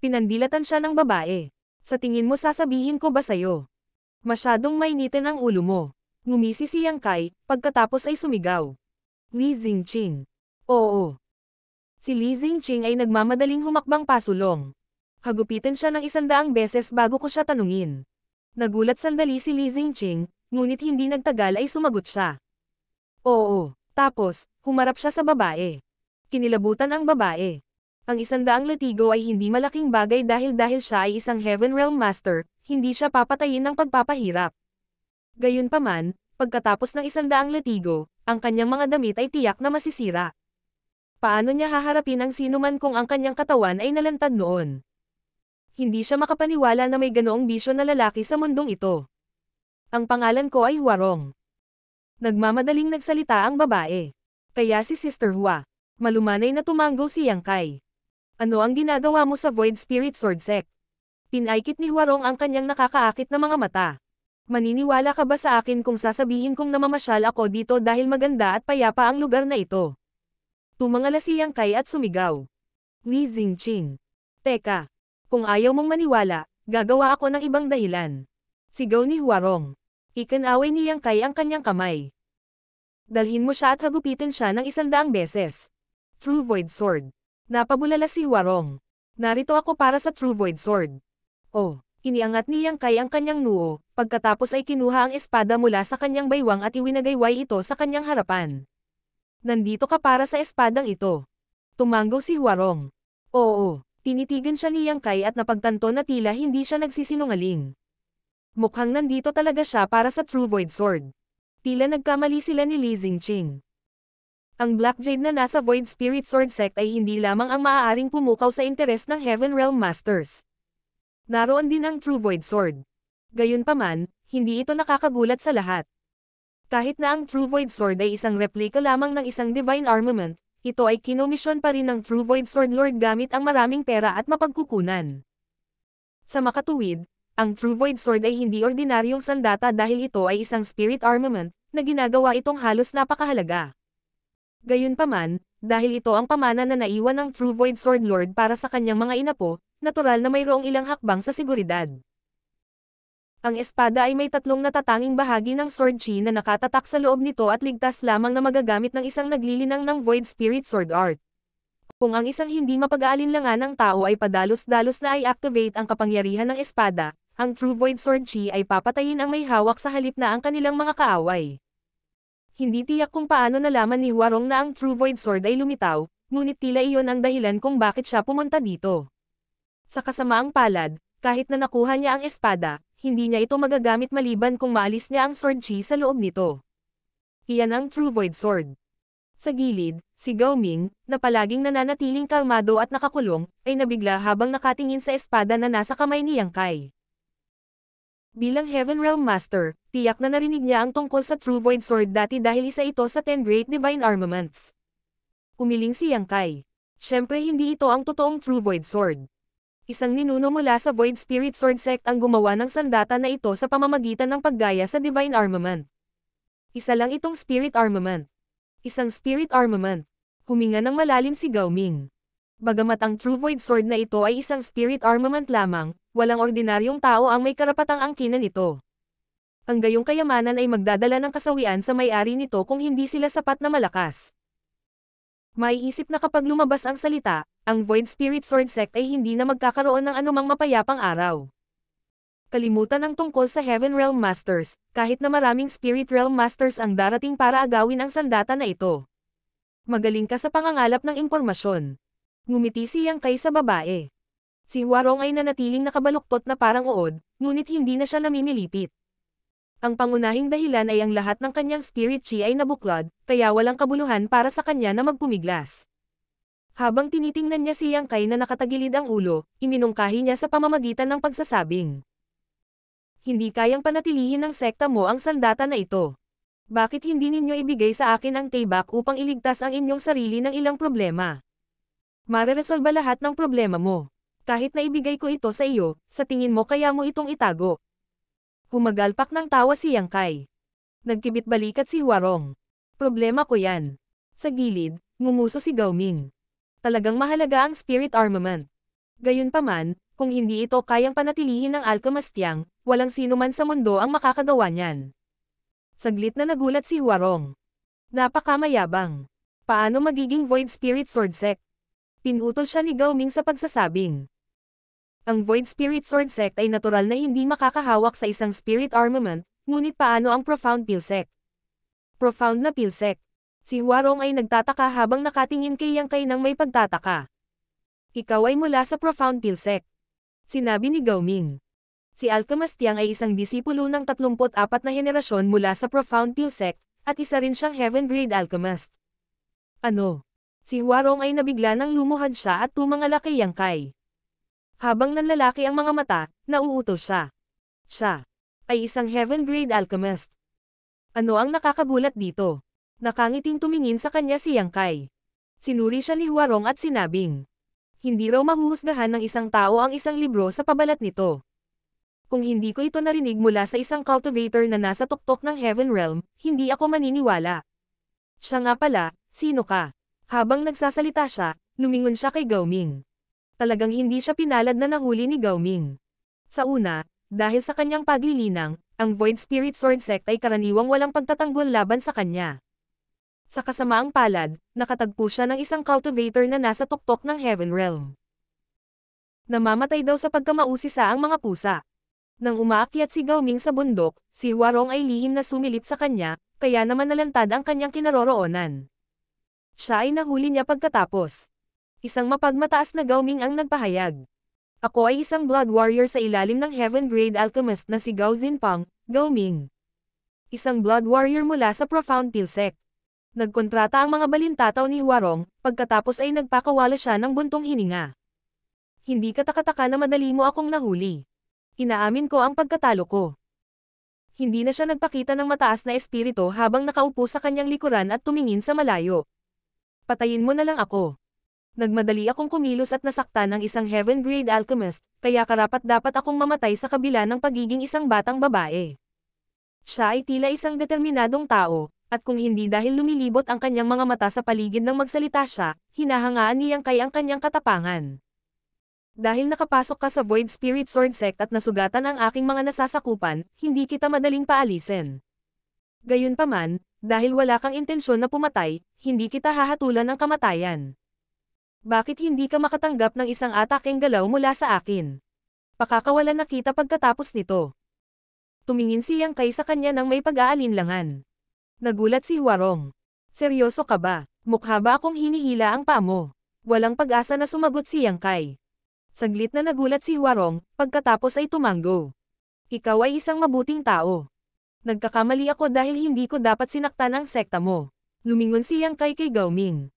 Pinandilatan siya ng babae. Sa tingin mo sasabihin ko ba sayo? Masyadong mainitin ang ulo mo. Ngumisi si Yang Kai, pagkatapos ay sumigaw. Li Jingqing. Oo. Si Li Jingqing ay nagmamadaling humakbang pasulong. Hagupitin siya ng isandaang beses bago ko siya tanungin. Nagulat sandali si Li Jingqing, ngunit hindi nagtagal ay sumagot siya. Oo. Tapos, humarap siya sa babae. Kinilabutan ang babae. Ang isandaang latigo ay hindi malaking bagay dahil dahil siya ay isang Heaven Realm Master, hindi siya papatayin ng pagpapahirap. Gayunpaman, pagkatapos ng isandaang latigo, ang kanyang mga damit ay tiyak na masisira. Paano niya haharapin ang sinuman kung ang kanyang katawan ay nalantad noon? hindi siya makapaniwala na may ganoong bisyo na lalaki sa mundong ito. Ang pangalan ko ay Huarong. Nagmamadaling nagsalita ang babae. Kaya si Sister Hua, malumanay na tumango si Yang Kai. Ano ang ginagawa mo sa Void Spirit Sword Sect? Pinaikit ni Huarong ang kanyang nakakaakit na mga mata. Maniniwala ka ba sa akin kung sasabihin kong namamasyal ako dito dahil maganda at payapa ang lugar na ito? Tumangala si Yang Kai at sumigaw. Li Jingqing. Teka, kung ayaw mong maniwala, gagawa ako ng ibang dahilan. Sigaw ni Huarong. Ikanaway ni Yang Kai ang kanyang kamay. Dalhin mo siya at hagupitin siya ng isandaang beses. True Void Sword. Napabulala si Huarong. Narito ako para sa True Void Sword. Oh, iniangat ni Yang Kai ang kanyang nuo, pagkatapos ay kinuha ang espada mula sa kanyang baywang at iwinagayway ito sa kanyang harapan. Nandito ka para sa espadang ito. Tumango si Huarong. Oo tinitigan siya ni Yang Kai at napagtanto na tila hindi siya nagsisinungaling. Mukhang nandito talaga siya para sa True Void Sword. Tila nagkamali sila ni Li Xingqing. Ang Black Jade na nasa Void Spirit Sword Sect ay hindi lamang ang maaaring pumukaw sa interes ng Heaven Realm Masters. Naroon din ang True Void Sword. Gayunpaman, hindi ito nakakagulat sa lahat. Kahit na ang True Void Sword ay isang replika lamang ng isang divine armament, ito ay kinomisyon pa rin ng True Void Sword Lord gamit ang maraming pera at mapagkukunan. Sa makatuwid, ang True Void Sword ay hindi ordinaryong sandata dahil ito ay isang spirit armament na ginagawa itong halos napakahalaga. Gayunpaman, dahil ito ang pamana na naiwan ng True Void Sword Lord para sa kanyang mga inapo, natural na mayroong ilang hakbang sa seguridad. Ang espada ay may tatlong natatanging bahagi ng sword chi na nakatatak sa loob nito at ligtas lamang na magagamit ng isang naglilinang ng void spirit sword art. Kung ang isang hindi mapag-aalinlangan ng tao ay padalos-dalos na i-activate ang kapangyarihan ng espada, ang true void sword chi ay papatayin ang may hawak sa halip na ang kanilang mga kaaway. Hindi tiyak kung paano nalaman ni Huarong na ang true void sword ay lumitaw, ngunit tila iyon ang dahilan kung bakit siya pumunta dito. Sa kasamaang palad, kahit na nakuha niya ang espada, hindi niya ito magagamit maliban kung maalis niya ang sword chi sa loob nito. Iyan ang True Void Sword. Sa gilid, si Gao Ming, na palaging nananatiling kalmado at nakakulong, ay nabigla habang nakatingin sa espada na nasa kamay ni Yang Kai. Bilang Heaven Realm Master, tiyak na narinig niya ang tungkol sa True Void Sword dati dahil isa ito sa 10 Great Divine Armaments. Umiling si Yang Kai. Siyempre hindi ito ang totoong True Void Sword. Isang ninuno mula sa Void Spirit Sword Sect ang gumawa ng sandata na ito sa pamamagitan ng paggaya sa Divine Armament. Isa lang itong Spirit Armament. Isang Spirit Armament. Huminga ng malalim si Gao Ming. Bagamat ang True Void Sword na ito ay isang Spirit Armament lamang, walang ordinaryong tao ang may karapatang angkinan ito. Ang gayong kayamanan ay magdadala ng kasawian sa may-ari nito kung hindi sila sapat na malakas. Maiisip na kapag lumabas ang salita, ang Void Spirit Sword Sect ay hindi na magkakaroon ng anumang mapayapang araw. Kalimutan ang tungkol sa Heaven Realm Masters, kahit na maraming Spirit Realm Masters ang darating para agawin ang sandata na ito. Magaling ka sa pangangalap ng impormasyon. Ngumiti siyang Yang sa babae. Si Warong ay nanatiling nakabaluktot na parang uod, ngunit hindi na siya namimilipit. Ang pangunahing dahilan ay ang lahat ng kanyang spirit chi ay nabuklod, kaya walang kabuluhan para sa kanya na magpumiglas. Habang tinitingnan niya si Yang Kai na nakatagilid ang ulo, iminungkahi niya sa pamamagitan ng pagsasabing. Hindi kayang panatilihin ng sekta mo ang sandata na ito. Bakit hindi ninyo ibigay sa akin ang tayback upang iligtas ang inyong sarili ng ilang problema? Mareresolba lahat ng problema mo. Kahit na ibigay ko ito sa iyo, sa tingin mo kaya mo itong itago. Humagalpak ng tawa si Yang Kai. Nagkibit balikat si Huarong. Problema ko yan. Sa gilid, ngumuso si Gaoming. Talagang mahalaga ang spirit armament. Gayunpaman, kung hindi ito kayang panatilihin ng Alcamastiang, walang sino man sa mundo ang makakagawa niyan. Saglit na nagulat si Huarong. Napakamayabang. Paano magiging Void Spirit Sword Sect? Pinutol siya ni Gao Ming sa pagsasabing. Ang Void Spirit Sword Sect ay natural na hindi makakahawak sa isang spirit armament, ngunit paano ang Profound Pill Sect? Profound na Pill Sect. Si Huarong ay nagtataka habang nakatingin kay Yang Kai nang may pagtataka. Ikaw ay mula sa Profound Pilsek. Sinabi ni Gao Ming. Si Alchemist Yang ay isang disipulo ng 34 na henerasyon mula sa Profound Pilsek, at isa rin siyang Heaven Grade Alchemist. Ano? Si Huarong ay nabigla nang lumuhad siya at tumangala kay Yang Kai. Habang nanlalaki ang mga mata, nauuto siya. Siya ay isang Heaven Grade Alchemist. Ano ang nakakagulat dito? Nakangiting tumingin sa kanya si Yang Kai. Sinuri siya ni Huarong at sinabing, hindi raw mahuhusgahan ng isang tao ang isang libro sa pabalat nito. Kung hindi ko ito narinig mula sa isang cultivator na nasa tuktok ng Heaven Realm, hindi ako maniniwala. Siya nga pala, sino ka? Habang nagsasalita siya, lumingon siya kay Gaoming. Talagang hindi siya pinalad na nahuli ni Gaoming. Sa una, dahil sa kanyang paglilinang, ang Void Spirit Sword Sect ay karaniwang walang pagtatanggol laban sa kanya. Sa kasamaang palad, nakatagpo siya ng isang cultivator na nasa tuktok ng Heaven Realm. Namamatay daw sa pagkamausisa ang mga pusa. Nang umaakyat si Gaoming sa bundok, si Huarong ay lihim na sumilip sa kanya, kaya naman nalantad ang kanyang kinaroroonan. Siya ay nahuli niya pagkatapos. Isang mapagmataas na Gaoming ang nagpahayag. Ako ay isang blood warrior sa ilalim ng Heaven Grade Alchemist na si Gao Zinpang, Gaoming. Isang blood warrior mula sa Profound Pilsec. Nagkontrata ang mga balintataw ni Huarong, pagkatapos ay nagpakawala siya ng buntong hininga. Hindi ka takataka na madali mo akong nahuli. Inaamin ko ang pagkatalo ko. Hindi na siya nagpakita ng mataas na espiritu habang nakaupo sa kanyang likuran at tumingin sa malayo. Patayin mo na lang ako. Nagmadali akong kumilos at nasaktan ng isang heaven grade alchemist, kaya karapat dapat akong mamatay sa kabila ng pagiging isang batang babae. Siya ay tila isang determinadong tao, at kung hindi dahil lumilibot ang kanyang mga mata sa paligid ng magsalita siya, hinahangaan niyang kay ang kanyang katapangan. Dahil nakapasok ka sa Void Spirit Sword Sect at nasugatan ang aking mga nasasakupan, hindi kita madaling paalisin. Gayunpaman, dahil wala kang intensyon na pumatay, hindi kita hahatulan ng kamatayan. Bakit hindi ka makatanggap ng isang atakeng galaw mula sa akin? Pakakawalan na kita pagkatapos nito. Tumingin si Yang Kai sa kanya ng may pag-aalinlangan. Nagulat si Huarong. Seryoso ka ba? Mukha ba akong hinihila ang paa mo? Walang pag-asa na sumagot si Yang Kai. Saglit na nagulat si Huarong, pagkatapos ay tumanggo. Ikaw ay isang mabuting tao. Nagkakamali ako dahil hindi ko dapat sinaktan ang sekta mo. Lumingon si Yang Kai kay Gaoming.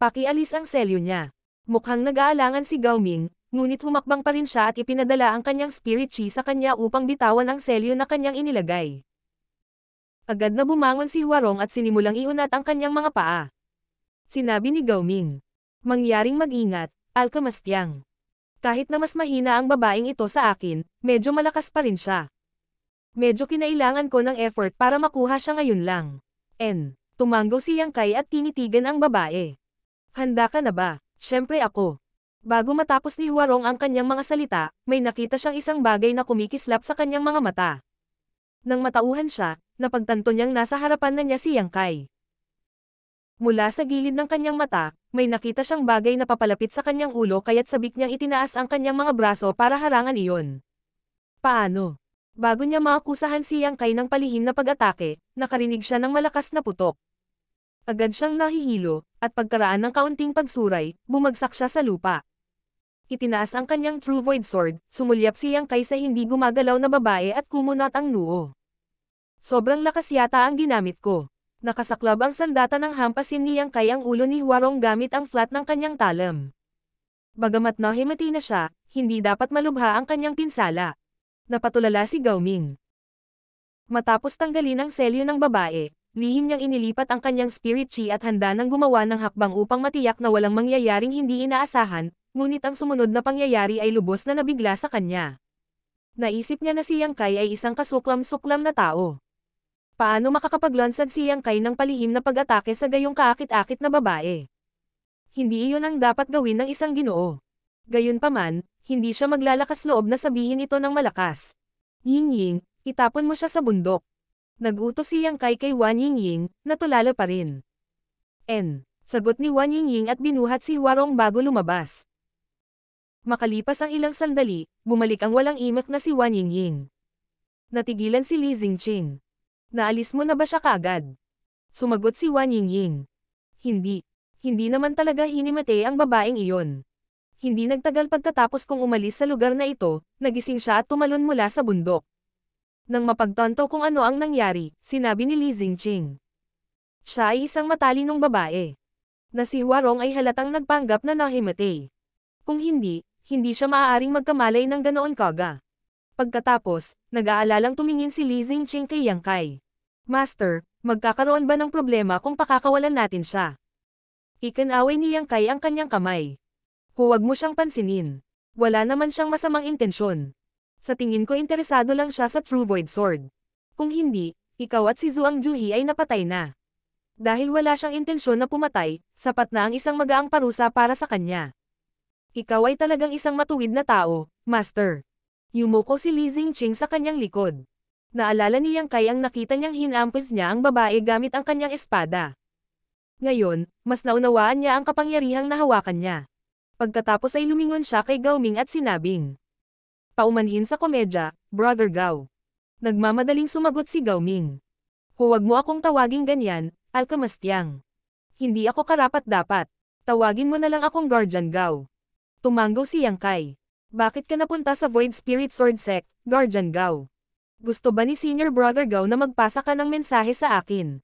Pakialis ang selyo niya. Mukhang nag-aalangan si Gaoming, ngunit humakbang pa rin siya at ipinadala ang kanyang spirit chi sa kanya upang bitawan ang selyo na kanyang inilagay. Agad na bumangon si Huarong at sinimulang iunat ang kanyang mga paa. Sinabi ni Gao Ming. Mangyaring mag-ingat, Alkamastyang. Kahit na mas mahina ang babaeng ito sa akin, medyo malakas pa rin siya. Medyo kinailangan ko ng effort para makuha siya ngayon lang. N. Tumanggo si Yang Kai at tinitigan ang babae. Handa ka na ba? Siyempre ako. Bago matapos ni Huarong ang kanyang mga salita, may nakita siyang isang bagay na kumikislap sa kanyang mga mata. Nang matauhan siya, napagtanto niyang nasa harapan na niya si Yang Kai. Mula sa gilid ng kanyang mata, may nakita siyang bagay na papalapit sa kanyang ulo kaya't sabik niyang itinaas ang kanyang mga braso para harangan iyon. Paano? Bago niya makusahan si Yang Kai ng palihim na pag-atake, nakarinig siya ng malakas na putok. Agad siyang nahihilo, at pagkaraan ng kaunting pagsuray, bumagsak siya sa lupa itinaas ang kanyang True Void Sword, sumulyap siyang kaysa hindi gumagalaw na babae at kumunat ang nuo. Sobrang lakas yata ang ginamit ko. Nakasaklab ang sandata ng hampasin niyang kay ang ulo ni Huarong gamit ang flat ng kanyang talam. Bagamat nahimati na siya, hindi dapat malubha ang kanyang pinsala. Napatulala si Gaoming. Matapos tanggalin ang selyo ng babae, lihim niyang inilipat ang kanyang spirit chi at handa nang gumawa ng hakbang upang matiyak na walang mangyayaring hindi inaasahan, ngunit ang sumunod na pangyayari ay lubos na nabigla sa kanya. Naisip niya na si Yang Kai ay isang kasuklam-suklam na tao. Paano makakapaglansad si Yang Kai ng palihim na pag-atake sa gayong kaakit-akit na babae? Hindi iyon ang dapat gawin ng isang ginoo. Gayunpaman, hindi siya maglalakas loob na sabihin ito ng malakas. Ying-ying, itapon mo siya sa bundok. Nagutos si Yang Kai kay Wan Yingying, na tulala pa rin. N. Sagot ni Wan Yingying at binuhat si Warong bago lumabas. Makalipas ang ilang sandali, bumalik ang walang imak na si Wan Yingying. Natigilan si Li Jingqing. Naalis mo na ba siya kagad? Sumagot si Wan Yingying. Hindi. Hindi naman talaga hinimate ang babaeng iyon. Hindi nagtagal pagkatapos kong umalis sa lugar na ito, nagising siya at tumalon mula sa bundok. Nang mapagtanto kung ano ang nangyari, sinabi ni Li Jingqing. Siya ay isang matalinong babae. Na si Huarong ay halatang nagpanggap na nahimate. Kung hindi, hindi siya maaaring magkamalay ng ganoon kaga. Pagkatapos, nag-aalalang tumingin si Li Jingqing kay Yang Kai. Master, magkakaroon ba ng problema kung pakakawalan natin siya? Ikanaway ni Yang Kai ang kanyang kamay. Huwag mo siyang pansinin. Wala naman siyang masamang intensyon. Sa tingin ko interesado lang siya sa True Void Sword. Kung hindi, ikaw at si Zhuang Juhi ay napatay na. Dahil wala siyang intensyon na pumatay, sapat na ang isang magaang parusa para sa kanya. Ikaw ay talagang isang matuwid na tao, Master. Yumuko si Li Jingqing sa kanyang likod. Naalala niyang kay ang nakita niyang hinampas niya ang babae gamit ang kanyang espada. Ngayon, mas naunawaan niya ang kapangyarihang nahawakan niya. Pagkatapos ay lumingon siya kay Gaoming at sinabing, Paumanhin sa komedya, Brother Gao. Nagmamadaling sumagot si Gaoming. Huwag mo akong tawaging ganyan, Alkamastyang. Hindi ako karapat-dapat. Tawagin mo na lang akong Guardian Gao. Tumanggo si Yang Kai. Bakit ka napunta sa Void Spirit Sword Sect, Guardian Gao? Gusto ba ni Senior Brother Gao na magpasa ka ng mensahe sa akin?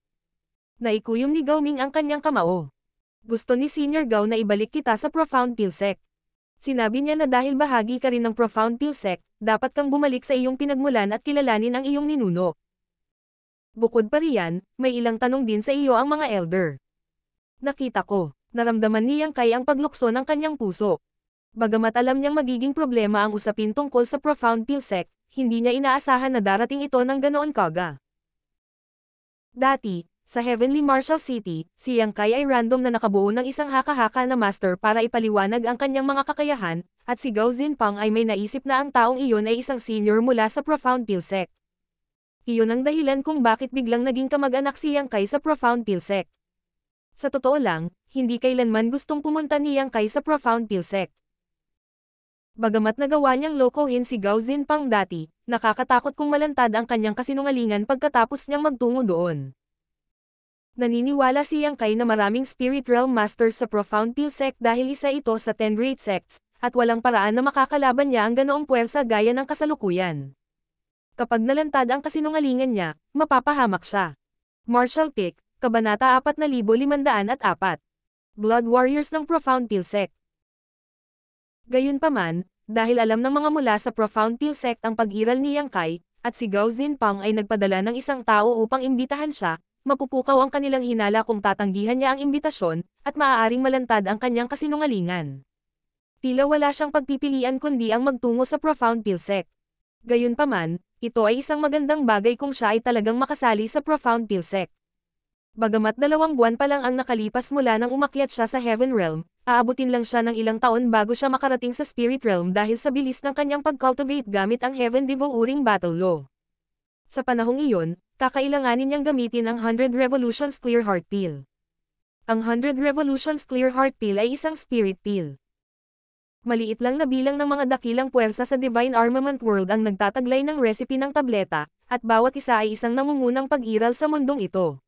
Naikuyom ni Gao Ming ang kanyang kamao. Gusto ni Senior Gao na ibalik kita sa Profound Pill Sect. Sinabi niya na dahil bahagi ka rin ng Profound Pill Sect, dapat kang bumalik sa iyong pinagmulan at kilalanin ang iyong ninuno. Bukod pa riyan, may ilang tanong din sa iyo ang mga elder. Nakita ko, naramdaman niyang kay ang paglukso ng kanyang puso. Bagamat alam niyang magiging problema ang usapin tungkol sa profound PILSEC, hindi niya inaasahan na darating ito ng ganoon kaga. Dati, sa Heavenly Marshall City, si Yang Kai ay random na nakabuo ng isang haka-haka na master para ipaliwanag ang kanyang mga kakayahan, at si Gao Zinpang ay may naisip na ang taong iyon ay isang senior mula sa Profound PILSEC. Iyon ang dahilan kung bakit biglang naging kamag-anak si Yang Kai sa Profound PILSEC. Sa totoo lang, hindi kailanman gustong pumunta ni Yang Kai sa Profound PILSEC. Bagamat nagawa niyang lokohin si Gao Zinpang dati, nakakatakot kung malantad ang kanyang kasinungalingan pagkatapos niyang magtungo doon. Naniniwala si Yang Kai na maraming Spirit Realm Masters sa Profound Peel Sect dahil isa ito sa 10 Great Sects, at walang paraan na makakalaban niya ang ganoong puwersa gaya ng kasalukuyan. Kapag nalantad ang kasinungalingan niya, mapapahamak siya. Marshall Pick, Kabanata 4504 Blood Warriors ng Profound Peel Sect Gayunpaman, dahil alam ng mga mula sa Profound Peel Sect ang pag-iral ni Yang Kai, at si Gao Zinpang ay nagpadala ng isang tao upang imbitahan siya, mapupukaw ang kanilang hinala kung tatanggihan niya ang imbitasyon, at maaaring malantad ang kanyang kasinungalingan. Tila wala siyang pagpipilian kundi ang magtungo sa Profound Peel Sect. Gayunpaman, ito ay isang magandang bagay kung siya ay talagang makasali sa Profound Peel Sect. Bagamat dalawang buwan pa lang ang nakalipas mula nang umakyat siya sa Heaven Realm, Aabutin lang siya ng ilang taon bago siya makarating sa spirit realm dahil sa bilis ng kanyang pag-cultivate gamit ang Heaven Devouring Battle Law. Sa panahong iyon, kakailanganin niyang gamitin ang 100 Revolutions Clear Heart Pill. Ang 100 Revolutions Clear Heart Pill ay isang spirit pill. Maliit lang na bilang ng mga dakilang puwersa sa Divine Armament World ang nagtataglay ng recipe ng tableta, at bawat isa ay isang nangungunang pag-iral sa mundong ito.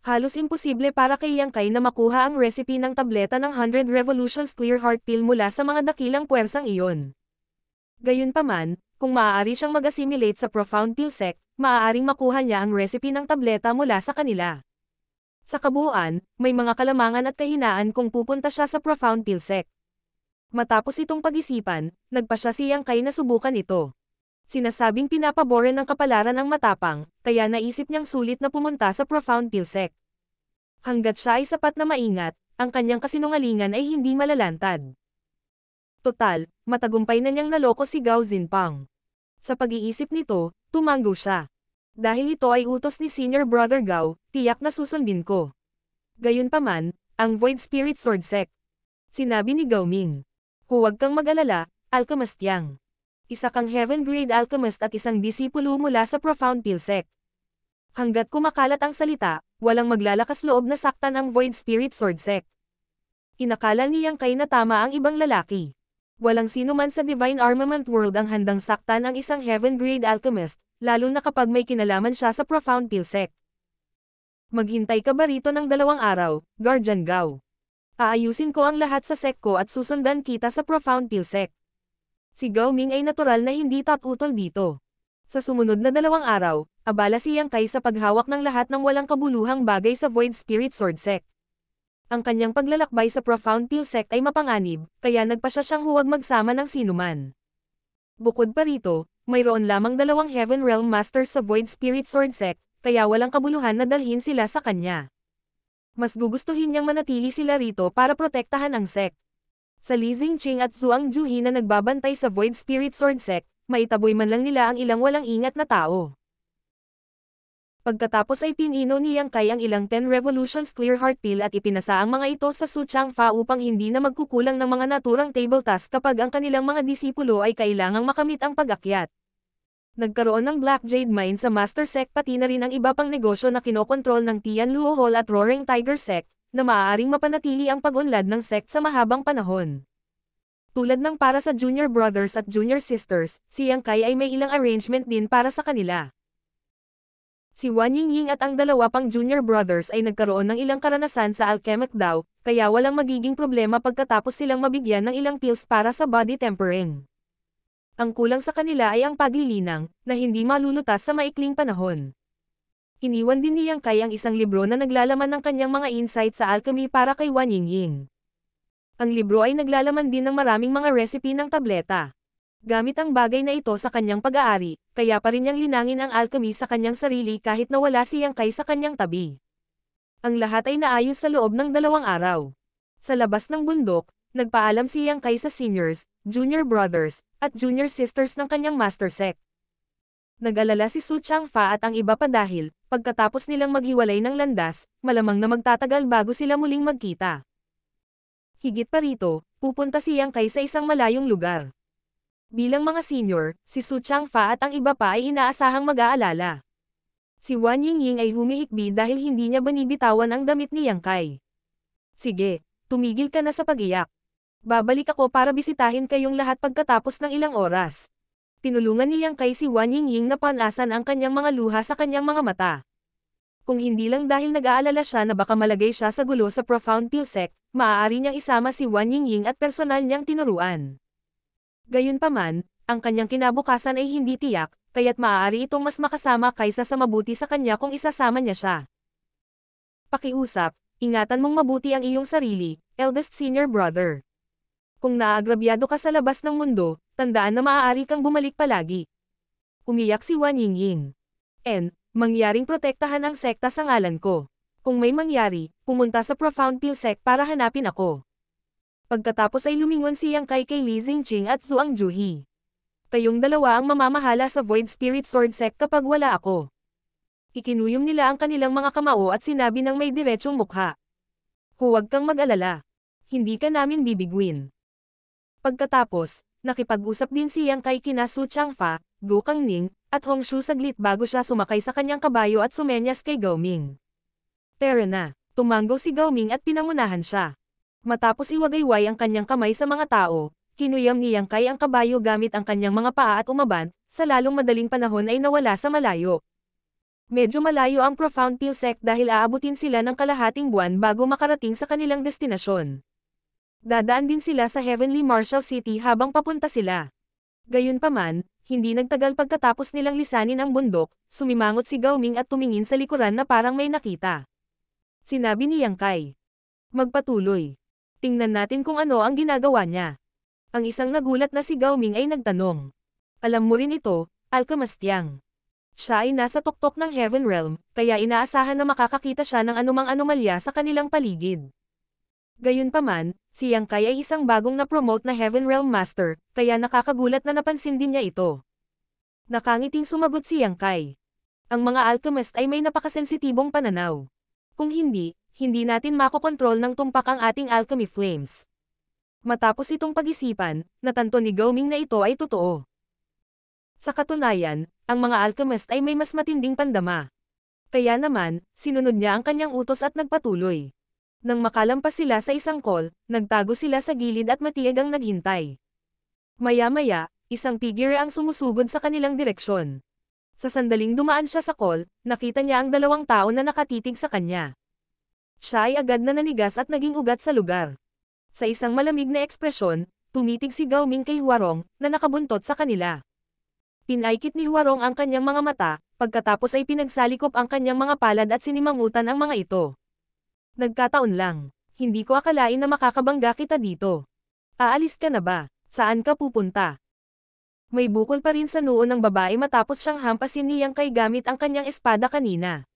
Halos imposible para kay Yang Kai na makuha ang recipe ng tableta ng 100 Revolutions Clear Heart Pill mula sa mga dakilang puwersang iyon. Gayunpaman, kung maaari siyang mag-assimilate sa Profound Pill Sect, maaaring makuha niya ang recipe ng tableta mula sa kanila. Sa kabuuan, may mga kalamangan at kahinaan kung pupunta siya sa Profound Pill Sect. Matapos itong pag-isipan, nagpa siya Kai na subukan ito. Sinasabing pinapabore ng kapalaran ang matapang, kaya naisip niyang sulit na pumunta sa Profound Pilsec. Hanggat siya ay sapat na maingat, ang kanyang kasinungalingan ay hindi malalantad. Total, matagumpay na niyang naloko si Gao Zinpang. Sa pag-iisip nito, tumango siya. Dahil ito ay utos ni Senior Brother Gao, tiyak na susundin ko. Gayunpaman, ang Void Spirit Sword Sect. Sinabi ni Gao Ming. Huwag kang mag-alala, Alchemist Yang isa kang heaven-grade alchemist at isang disipulo mula sa Profound Pilsec. Hanggat kumakalat ang salita, walang maglalakas loob na saktan ang Void Spirit Sword Sect. Inakala niyang kay na tama ang ibang lalaki. Walang sino man sa Divine Armament World ang handang saktan ang isang heaven-grade alchemist, lalo na kapag may kinalaman siya sa Profound Pilsec. Maghintay ka ba rito ng dalawang araw, Guardian Gao? Aayusin ko ang lahat sa sek ko at susundan kita sa Profound Pilsec si Gao Ming ay natural na hindi tatutol dito. Sa sumunod na dalawang araw, abala si Yang Kai sa paghawak ng lahat ng walang kabuluhang bagay sa Void Spirit Sword Sect. Ang kanyang paglalakbay sa Profound Peel Sect ay mapanganib, kaya nagpasya siyang huwag magsama ng sinuman. Bukod pa rito, mayroon lamang dalawang Heaven Realm Masters sa Void Spirit Sword Sect, kaya walang kabuluhan na dalhin sila sa kanya. Mas gugustuhin niyang manatili sila rito para protektahan ang sect. Sa Li Jingqing at Zhuang Juhi na nagbabantay sa Void Spirit Sword Sect, maitaboy man lang nila ang ilang walang ingat na tao. Pagkatapos ay pinino ni Yang Kai ang ilang 10 revolutions clear heart pill at ipinasa ang mga ito sa Su Fa upang hindi na magkukulang ng mga naturang table task kapag ang kanilang mga disipulo ay kailangang makamit ang pag-akyat. Nagkaroon ng Black Jade Mine sa Master Sect pati na rin ang iba pang negosyo na kinokontrol ng Tian Luo Hall at Roaring Tiger Sect, na maaaring mapanatili ang pag-unlad ng sect sa mahabang panahon. Tulad ng para sa junior brothers at junior sisters, si Yang Kai ay may ilang arrangement din para sa kanila. Si Wan Yingying at ang dalawa pang junior brothers ay nagkaroon ng ilang karanasan sa alchemic daw, kaya walang magiging problema pagkatapos silang mabigyan ng ilang pills para sa body tempering. Ang kulang sa kanila ay ang paglilinang, na hindi malulutas sa maikling panahon. Iniwan din ni Yang Kai ang isang libro na naglalaman ng kanyang mga insights sa alchemy para kay Wan Yingying. Ang libro ay naglalaman din ng maraming mga recipe ng tableta. Gamit ang bagay na ito sa kanyang pag-aari, kaya pa rin niyang linangin ang alchemy sa kanyang sarili kahit nawala wala si Yang Kai sa kanyang tabi. Ang lahat ay naayos sa loob ng dalawang araw. Sa labas ng bundok, nagpaalam si Yang Kai sa seniors, junior brothers, at junior sisters ng kanyang master sect. Nag-alala si Su Changfa at ang iba pa dahil, pagkatapos nilang maghiwalay ng landas, malamang na magtatagal bago sila muling magkita. Higit pa rito, pupunta si Yang Kai sa isang malayong lugar. Bilang mga senior, si Su Changfa at ang iba pa ay inaasahang mag-aalala. Si Wan Yingying ay humihikbi dahil hindi niya binibitawan ang damit ni Yang Kai. Sige, tumigil ka na sa pagiyak. Babalik ako para bisitahin kayong lahat pagkatapos ng ilang oras tinulungan niyang kay si Wan Yingying na panasan ang kanyang mga luha sa kanyang mga mata. Kung hindi lang dahil nag-aalala siya na baka malagay siya sa gulo sa profound PILSEC, maaari niyang isama si Wan Yingying at personal niyang tinuruan. Gayunpaman, ang kanyang kinabukasan ay hindi tiyak, kaya't maaari itong mas makasama kaysa sa mabuti sa kanya kung isasama niya siya. Pakiusap, ingatan mong mabuti ang iyong sarili, eldest senior brother. Kung naagrabyado ka sa labas ng mundo, tandaan na maaari kang bumalik palagi. Umiyak si Wan Yingying. N. Mangyaring protektahan ang sekta sa ngalan ko. Kung may mangyari, pumunta sa Profound Pill Pilsec para hanapin ako. Pagkatapos ay lumingon siyang kay kay Li Xingqing at Zhuang Juhi. Kayong dalawa ang mamamahala sa Void Spirit Sword Sect kapag wala ako. Ikinuyom nila ang kanilang mga kamao at sinabi ng may diretsong mukha. Huwag kang mag-alala. Hindi ka namin bibigwin. Pagkatapos, nakipag-usap din siyang kay kina Su Changfa, Gu Kangning, at Hong Shu saglit bago siya sumakay sa kanyang kabayo at sumenyas kay Gao Ming. Tara na, tumanggo si Gao Ming at pinangunahan siya. Matapos iwagayway ang kanyang kamay sa mga tao, kinuyam niyang kay ang kabayo gamit ang kanyang mga paa at umaban, sa lalong madaling panahon ay nawala sa malayo. Medyo malayo ang profound pilsek dahil aabutin sila ng kalahating buwan bago makarating sa kanilang destinasyon. Dadaan din sila sa Heavenly Marshall City habang papunta sila. Gayunpaman, hindi nagtagal pagkatapos nilang lisanin ang bundok, sumimangot si Gaoming at tumingin sa likuran na parang may nakita. Sinabi ni Yang Kai. Magpatuloy. Tingnan natin kung ano ang ginagawa niya. Ang isang nagulat na si Gaoming ay nagtanong. Alam mo rin ito, Alkamastyang. Siya ay nasa tuktok ng Heaven Realm, kaya inaasahan na makakakita siya ng anumang anomalya sa kanilang paligid. Gayunpaman, si Yang Kai ay isang bagong na-promote na Heaven Realm Master, kaya nakakagulat na napansin din niya ito. Nakangiting sumagot si Yang Kai. Ang mga alchemist ay may napakasensitibong pananaw. Kung hindi, hindi natin makokontrol ng tumpak ang ating alchemy flames. Matapos itong pag-isipan, natanto ni Gaoming na ito ay totoo. Sa katunayan, ang mga alchemist ay may mas matinding pandama. Kaya naman, sinunod niya ang kanyang utos at nagpatuloy. Nang makalampas sila sa isang call, nagtago sila sa gilid at matiyag ang naghintay. Maya-maya, isang figure ang sumusugod sa kanilang direksyon. Sa sandaling dumaan siya sa call, nakita niya ang dalawang tao na nakatitig sa kanya. Siya ay agad na nanigas at naging ugat sa lugar. Sa isang malamig na ekspresyon, tumitig si Gao Ming kay Huarong, na nakabuntot sa kanila. Pinaikit ni Huarong ang kanyang mga mata, pagkatapos ay pinagsalikop ang kanyang mga palad at sinimangutan ang mga ito. Nagkataon lang. Hindi ko akalain na makakabangga kita dito. Aalis ka na ba? Saan ka pupunta? May bukol pa rin sa noo ng babae matapos siyang hampasin niyang kay gamit ang kanyang espada kanina.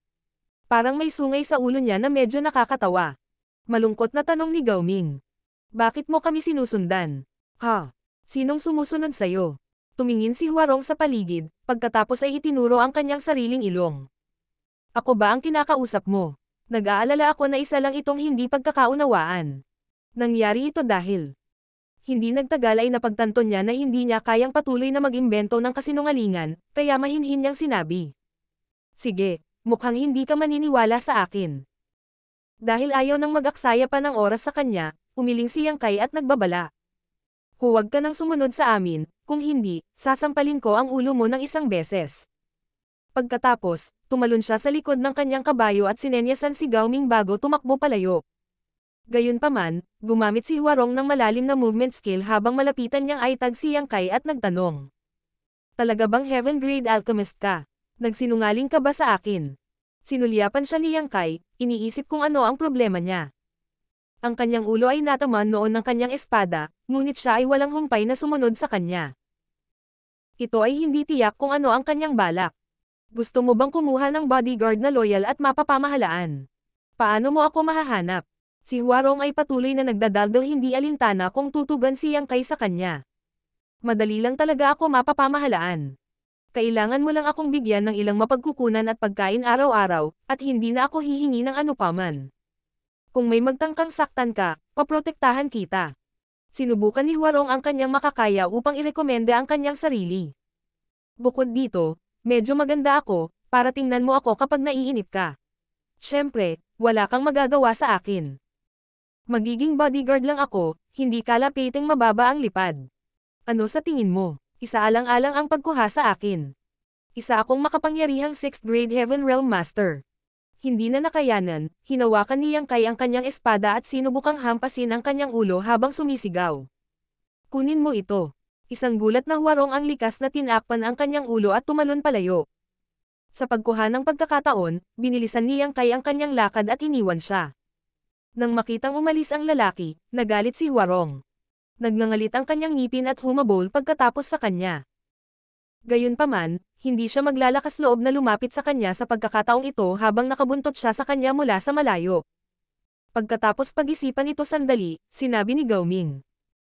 Parang may sungay sa ulo niya na medyo nakakatawa. Malungkot na tanong ni Ming. Bakit mo kami sinusundan? Ha? Sinong sumusunod sa'yo? Tumingin si Huarong sa paligid, pagkatapos ay itinuro ang kanyang sariling ilong. Ako ba ang kinakausap mo? Nag-aalala ako na isa lang itong hindi pagkakaunawaan. Nangyari ito dahil hindi nagtagal ay napagtanto niya na hindi niya kayang patuloy na mag-imbento ng kasinungalingan, kaya mahinhin niyang sinabi. Sige, mukhang hindi ka maniniwala sa akin. Dahil ayaw nang mag-aksaya pa ng oras sa kanya, umiling si Yangkay at nagbabala. Huwag ka nang sumunod sa amin, kung hindi, sasampalin ko ang ulo mo ng isang beses. Pagkatapos, tumalon siya sa likod ng kanyang kabayo at sinenyasan si Gao Ming bago tumakbo palayo. Gayunpaman, gumamit si Huarong ng malalim na movement skill habang malapitan niyang ay si Yang Kai at nagtanong. Talaga bang heaven grade alchemist ka? Nagsinungaling ka ba sa akin? Sinulyapan siya ni Yang Kai, iniisip kung ano ang problema niya. Ang kanyang ulo ay nataman noon ng kanyang espada, ngunit siya ay walang humpay na sumunod sa kanya. Ito ay hindi tiyak kung ano ang kanyang balak. Gusto mo bang kumuha ng bodyguard na loyal at mapapamahalaan? Paano mo ako mahahanap? Si Huarong ay patuloy na nagdadaldal hindi alintana kung tutugan siyang Yang sa kanya. Madali lang talaga ako mapapamahalaan. Kailangan mo lang akong bigyan ng ilang mapagkukunan at pagkain araw-araw, at hindi na ako hihingi ng anupaman. Kung may magtangkang saktan ka, paprotektahan kita. Sinubukan ni Huarong ang kanyang makakaya upang irekomenda ang kanyang sarili. Bukod dito, Medyo maganda ako, para tingnan mo ako kapag naiinip ka. Siyempre, wala kang magagawa sa akin. Magiging bodyguard lang ako, hindi kalapiting mababa ang lipad. Ano sa tingin mo? Isa Isaalang-alang ang pagkuha sa akin. Isa akong makapangyarihang 6th grade Heaven Realm Master. Hindi na nakayanan, hinawakan ni Yang Kai ang kanyang espada at sinubukang hampasin ang kanyang ulo habang sumisigaw. Kunin mo ito. Isang gulat na huwarong ang likas na tinakpan ang kanyang ulo at tumalon palayo. Sa pagkuha ng pagkakataon, binilisan niyang kay ang kanyang lakad at iniwan siya. Nang makitang umalis ang lalaki, nagalit si Huarong. Nagngangalit ang kanyang ngipin at humabol pagkatapos sa kanya. Gayunpaman, hindi siya maglalakas loob na lumapit sa kanya sa pagkakataong ito habang nakabuntot siya sa kanya mula sa malayo. Pagkatapos pag-isipan ito sandali, sinabi ni Gaoming.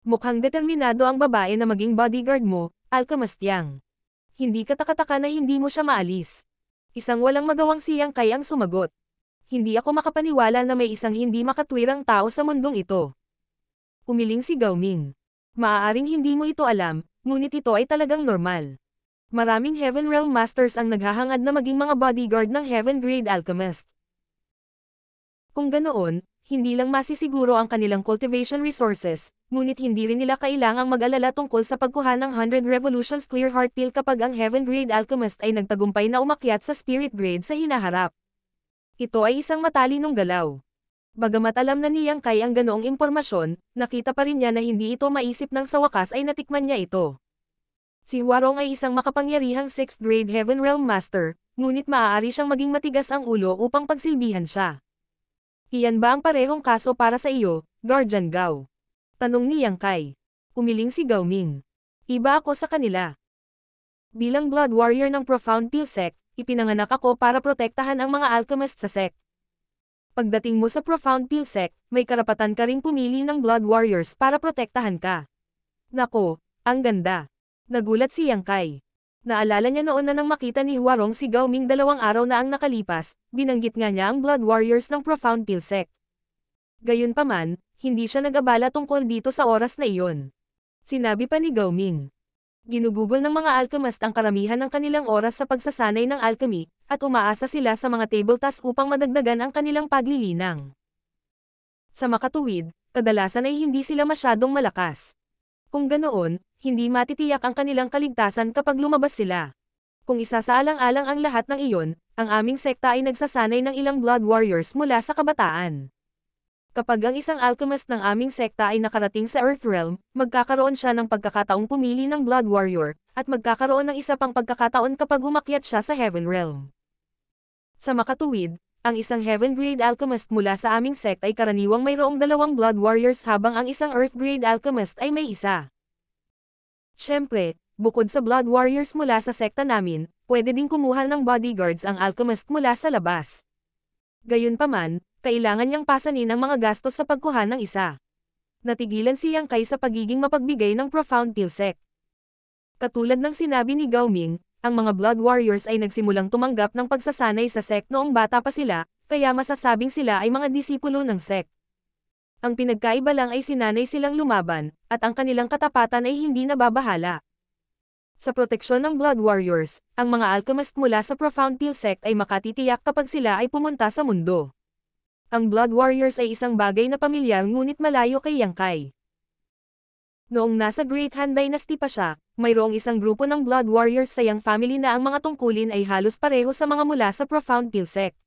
Mukhang determinado ang babae na maging bodyguard mo, Alcamastiang. Hindi ka takataka na hindi mo siya maalis. Isang walang magawang siyang kay ang sumagot. Hindi ako makapaniwala na may isang hindi makatwirang tao sa mundong ito. Umiling si Gaoming. Maaaring hindi mo ito alam, ngunit ito ay talagang normal. Maraming Heaven Realm Masters ang naghahangad na maging mga bodyguard ng Heaven Grade Alchemist. Kung ganoon, hindi lang masisiguro ang kanilang cultivation resources, ngunit hindi rin nila kailangang mag-alala tungkol sa pagkuha ng 100 Revolutions Clear Heart Pill kapag ang Heaven Grade Alchemist ay nagtagumpay na umakyat sa Spirit Grade sa hinaharap. Ito ay isang matalinong galaw. Bagamat alam na niyang kay ang ganoong impormasyon, nakita pa rin niya na hindi ito maisip nang sa wakas ay natikman niya ito. Si Huarong ay isang makapangyarihang 6th grade Heaven Realm Master, ngunit maaari siyang maging matigas ang ulo upang pagsilbihan siya. Iyan ba ang parehong kaso para sa iyo, Guardian Gao? Tanong ni Yang Kai. Umiling si Gao Ming. Iba ako sa kanila. Bilang blood warrior ng Profound Peel Sect, ipinanganak ako para protektahan ang mga alchemist sa sect. Pagdating mo sa Profound Peel Sect, may karapatan ka ring pumili ng blood warriors para protektahan ka. Nako, ang ganda. Nagulat si Yang Kai. Naalala niya noon na nang makita ni Huarong si Gao Ming dalawang araw na ang nakalipas, binanggit nga niya ang Blood Warriors ng Profound Pilsec. Gayunpaman, hindi siya nag-abala tungkol dito sa oras na iyon. Sinabi pa ni Gao Ming. Ginugugol ng mga alchemist ang karamihan ng kanilang oras sa pagsasanay ng alchemy, at umaasa sila sa mga table tasks upang madagdagan ang kanilang paglilinang. Sa makatuwid, kadalasan ay hindi sila masyadong malakas. Kung ganoon, hindi matitiyak ang kanilang kaligtasan kapag lumabas sila. Kung isasaalang-alang ang lahat ng iyon, ang aming sekta ay nagsasanay ng ilang blood warriors mula sa kabataan. Kapag ang isang alchemist ng aming sekta ay nakarating sa Earth Realm, magkakaroon siya ng pagkakataong pumili ng blood warrior, at magkakaroon ng isa pang pagkakataon kapag umakyat siya sa Heaven Realm. Sa makatuwid, ang isang Heaven-grade alchemist mula sa aming sect ay karaniwang mayroong dalawang Blood Warriors habang ang isang Earth-grade alchemist ay may isa. Siyempre, bukod sa Blood Warriors mula sa sekta namin, pwede ding kumuha ng bodyguards ang alchemist mula sa labas. Gayunpaman, kailangan niyang pasanin ang mga gastos sa pagkuha ng isa. Natigilan si Yang Kai sa pagiging mapagbigay ng profound pilsek. Katulad ng sinabi ni Gao Ming, ang mga Blood Warriors ay nagsimulang tumanggap ng pagsasanay sa sect noong bata pa sila, kaya masasabing sila ay mga disipulo ng sect. Ang pinagkaiba lang ay sinanay silang lumaban, at ang kanilang katapatan ay hindi nababahala. Sa proteksyon ng Blood Warriors, ang mga alchemist mula sa Profound Peel Sect ay makatitiyak kapag sila ay pumunta sa mundo. Ang Blood Warriors ay isang bagay na pamilyar ngunit malayo kay Yangkai. Noong nasa Great Han Dynasty pa siya, mayroong isang grupo ng Blood Warriors sa Yang family na ang mga tungkulin ay halos pareho sa mga mula sa Profound Pilsec.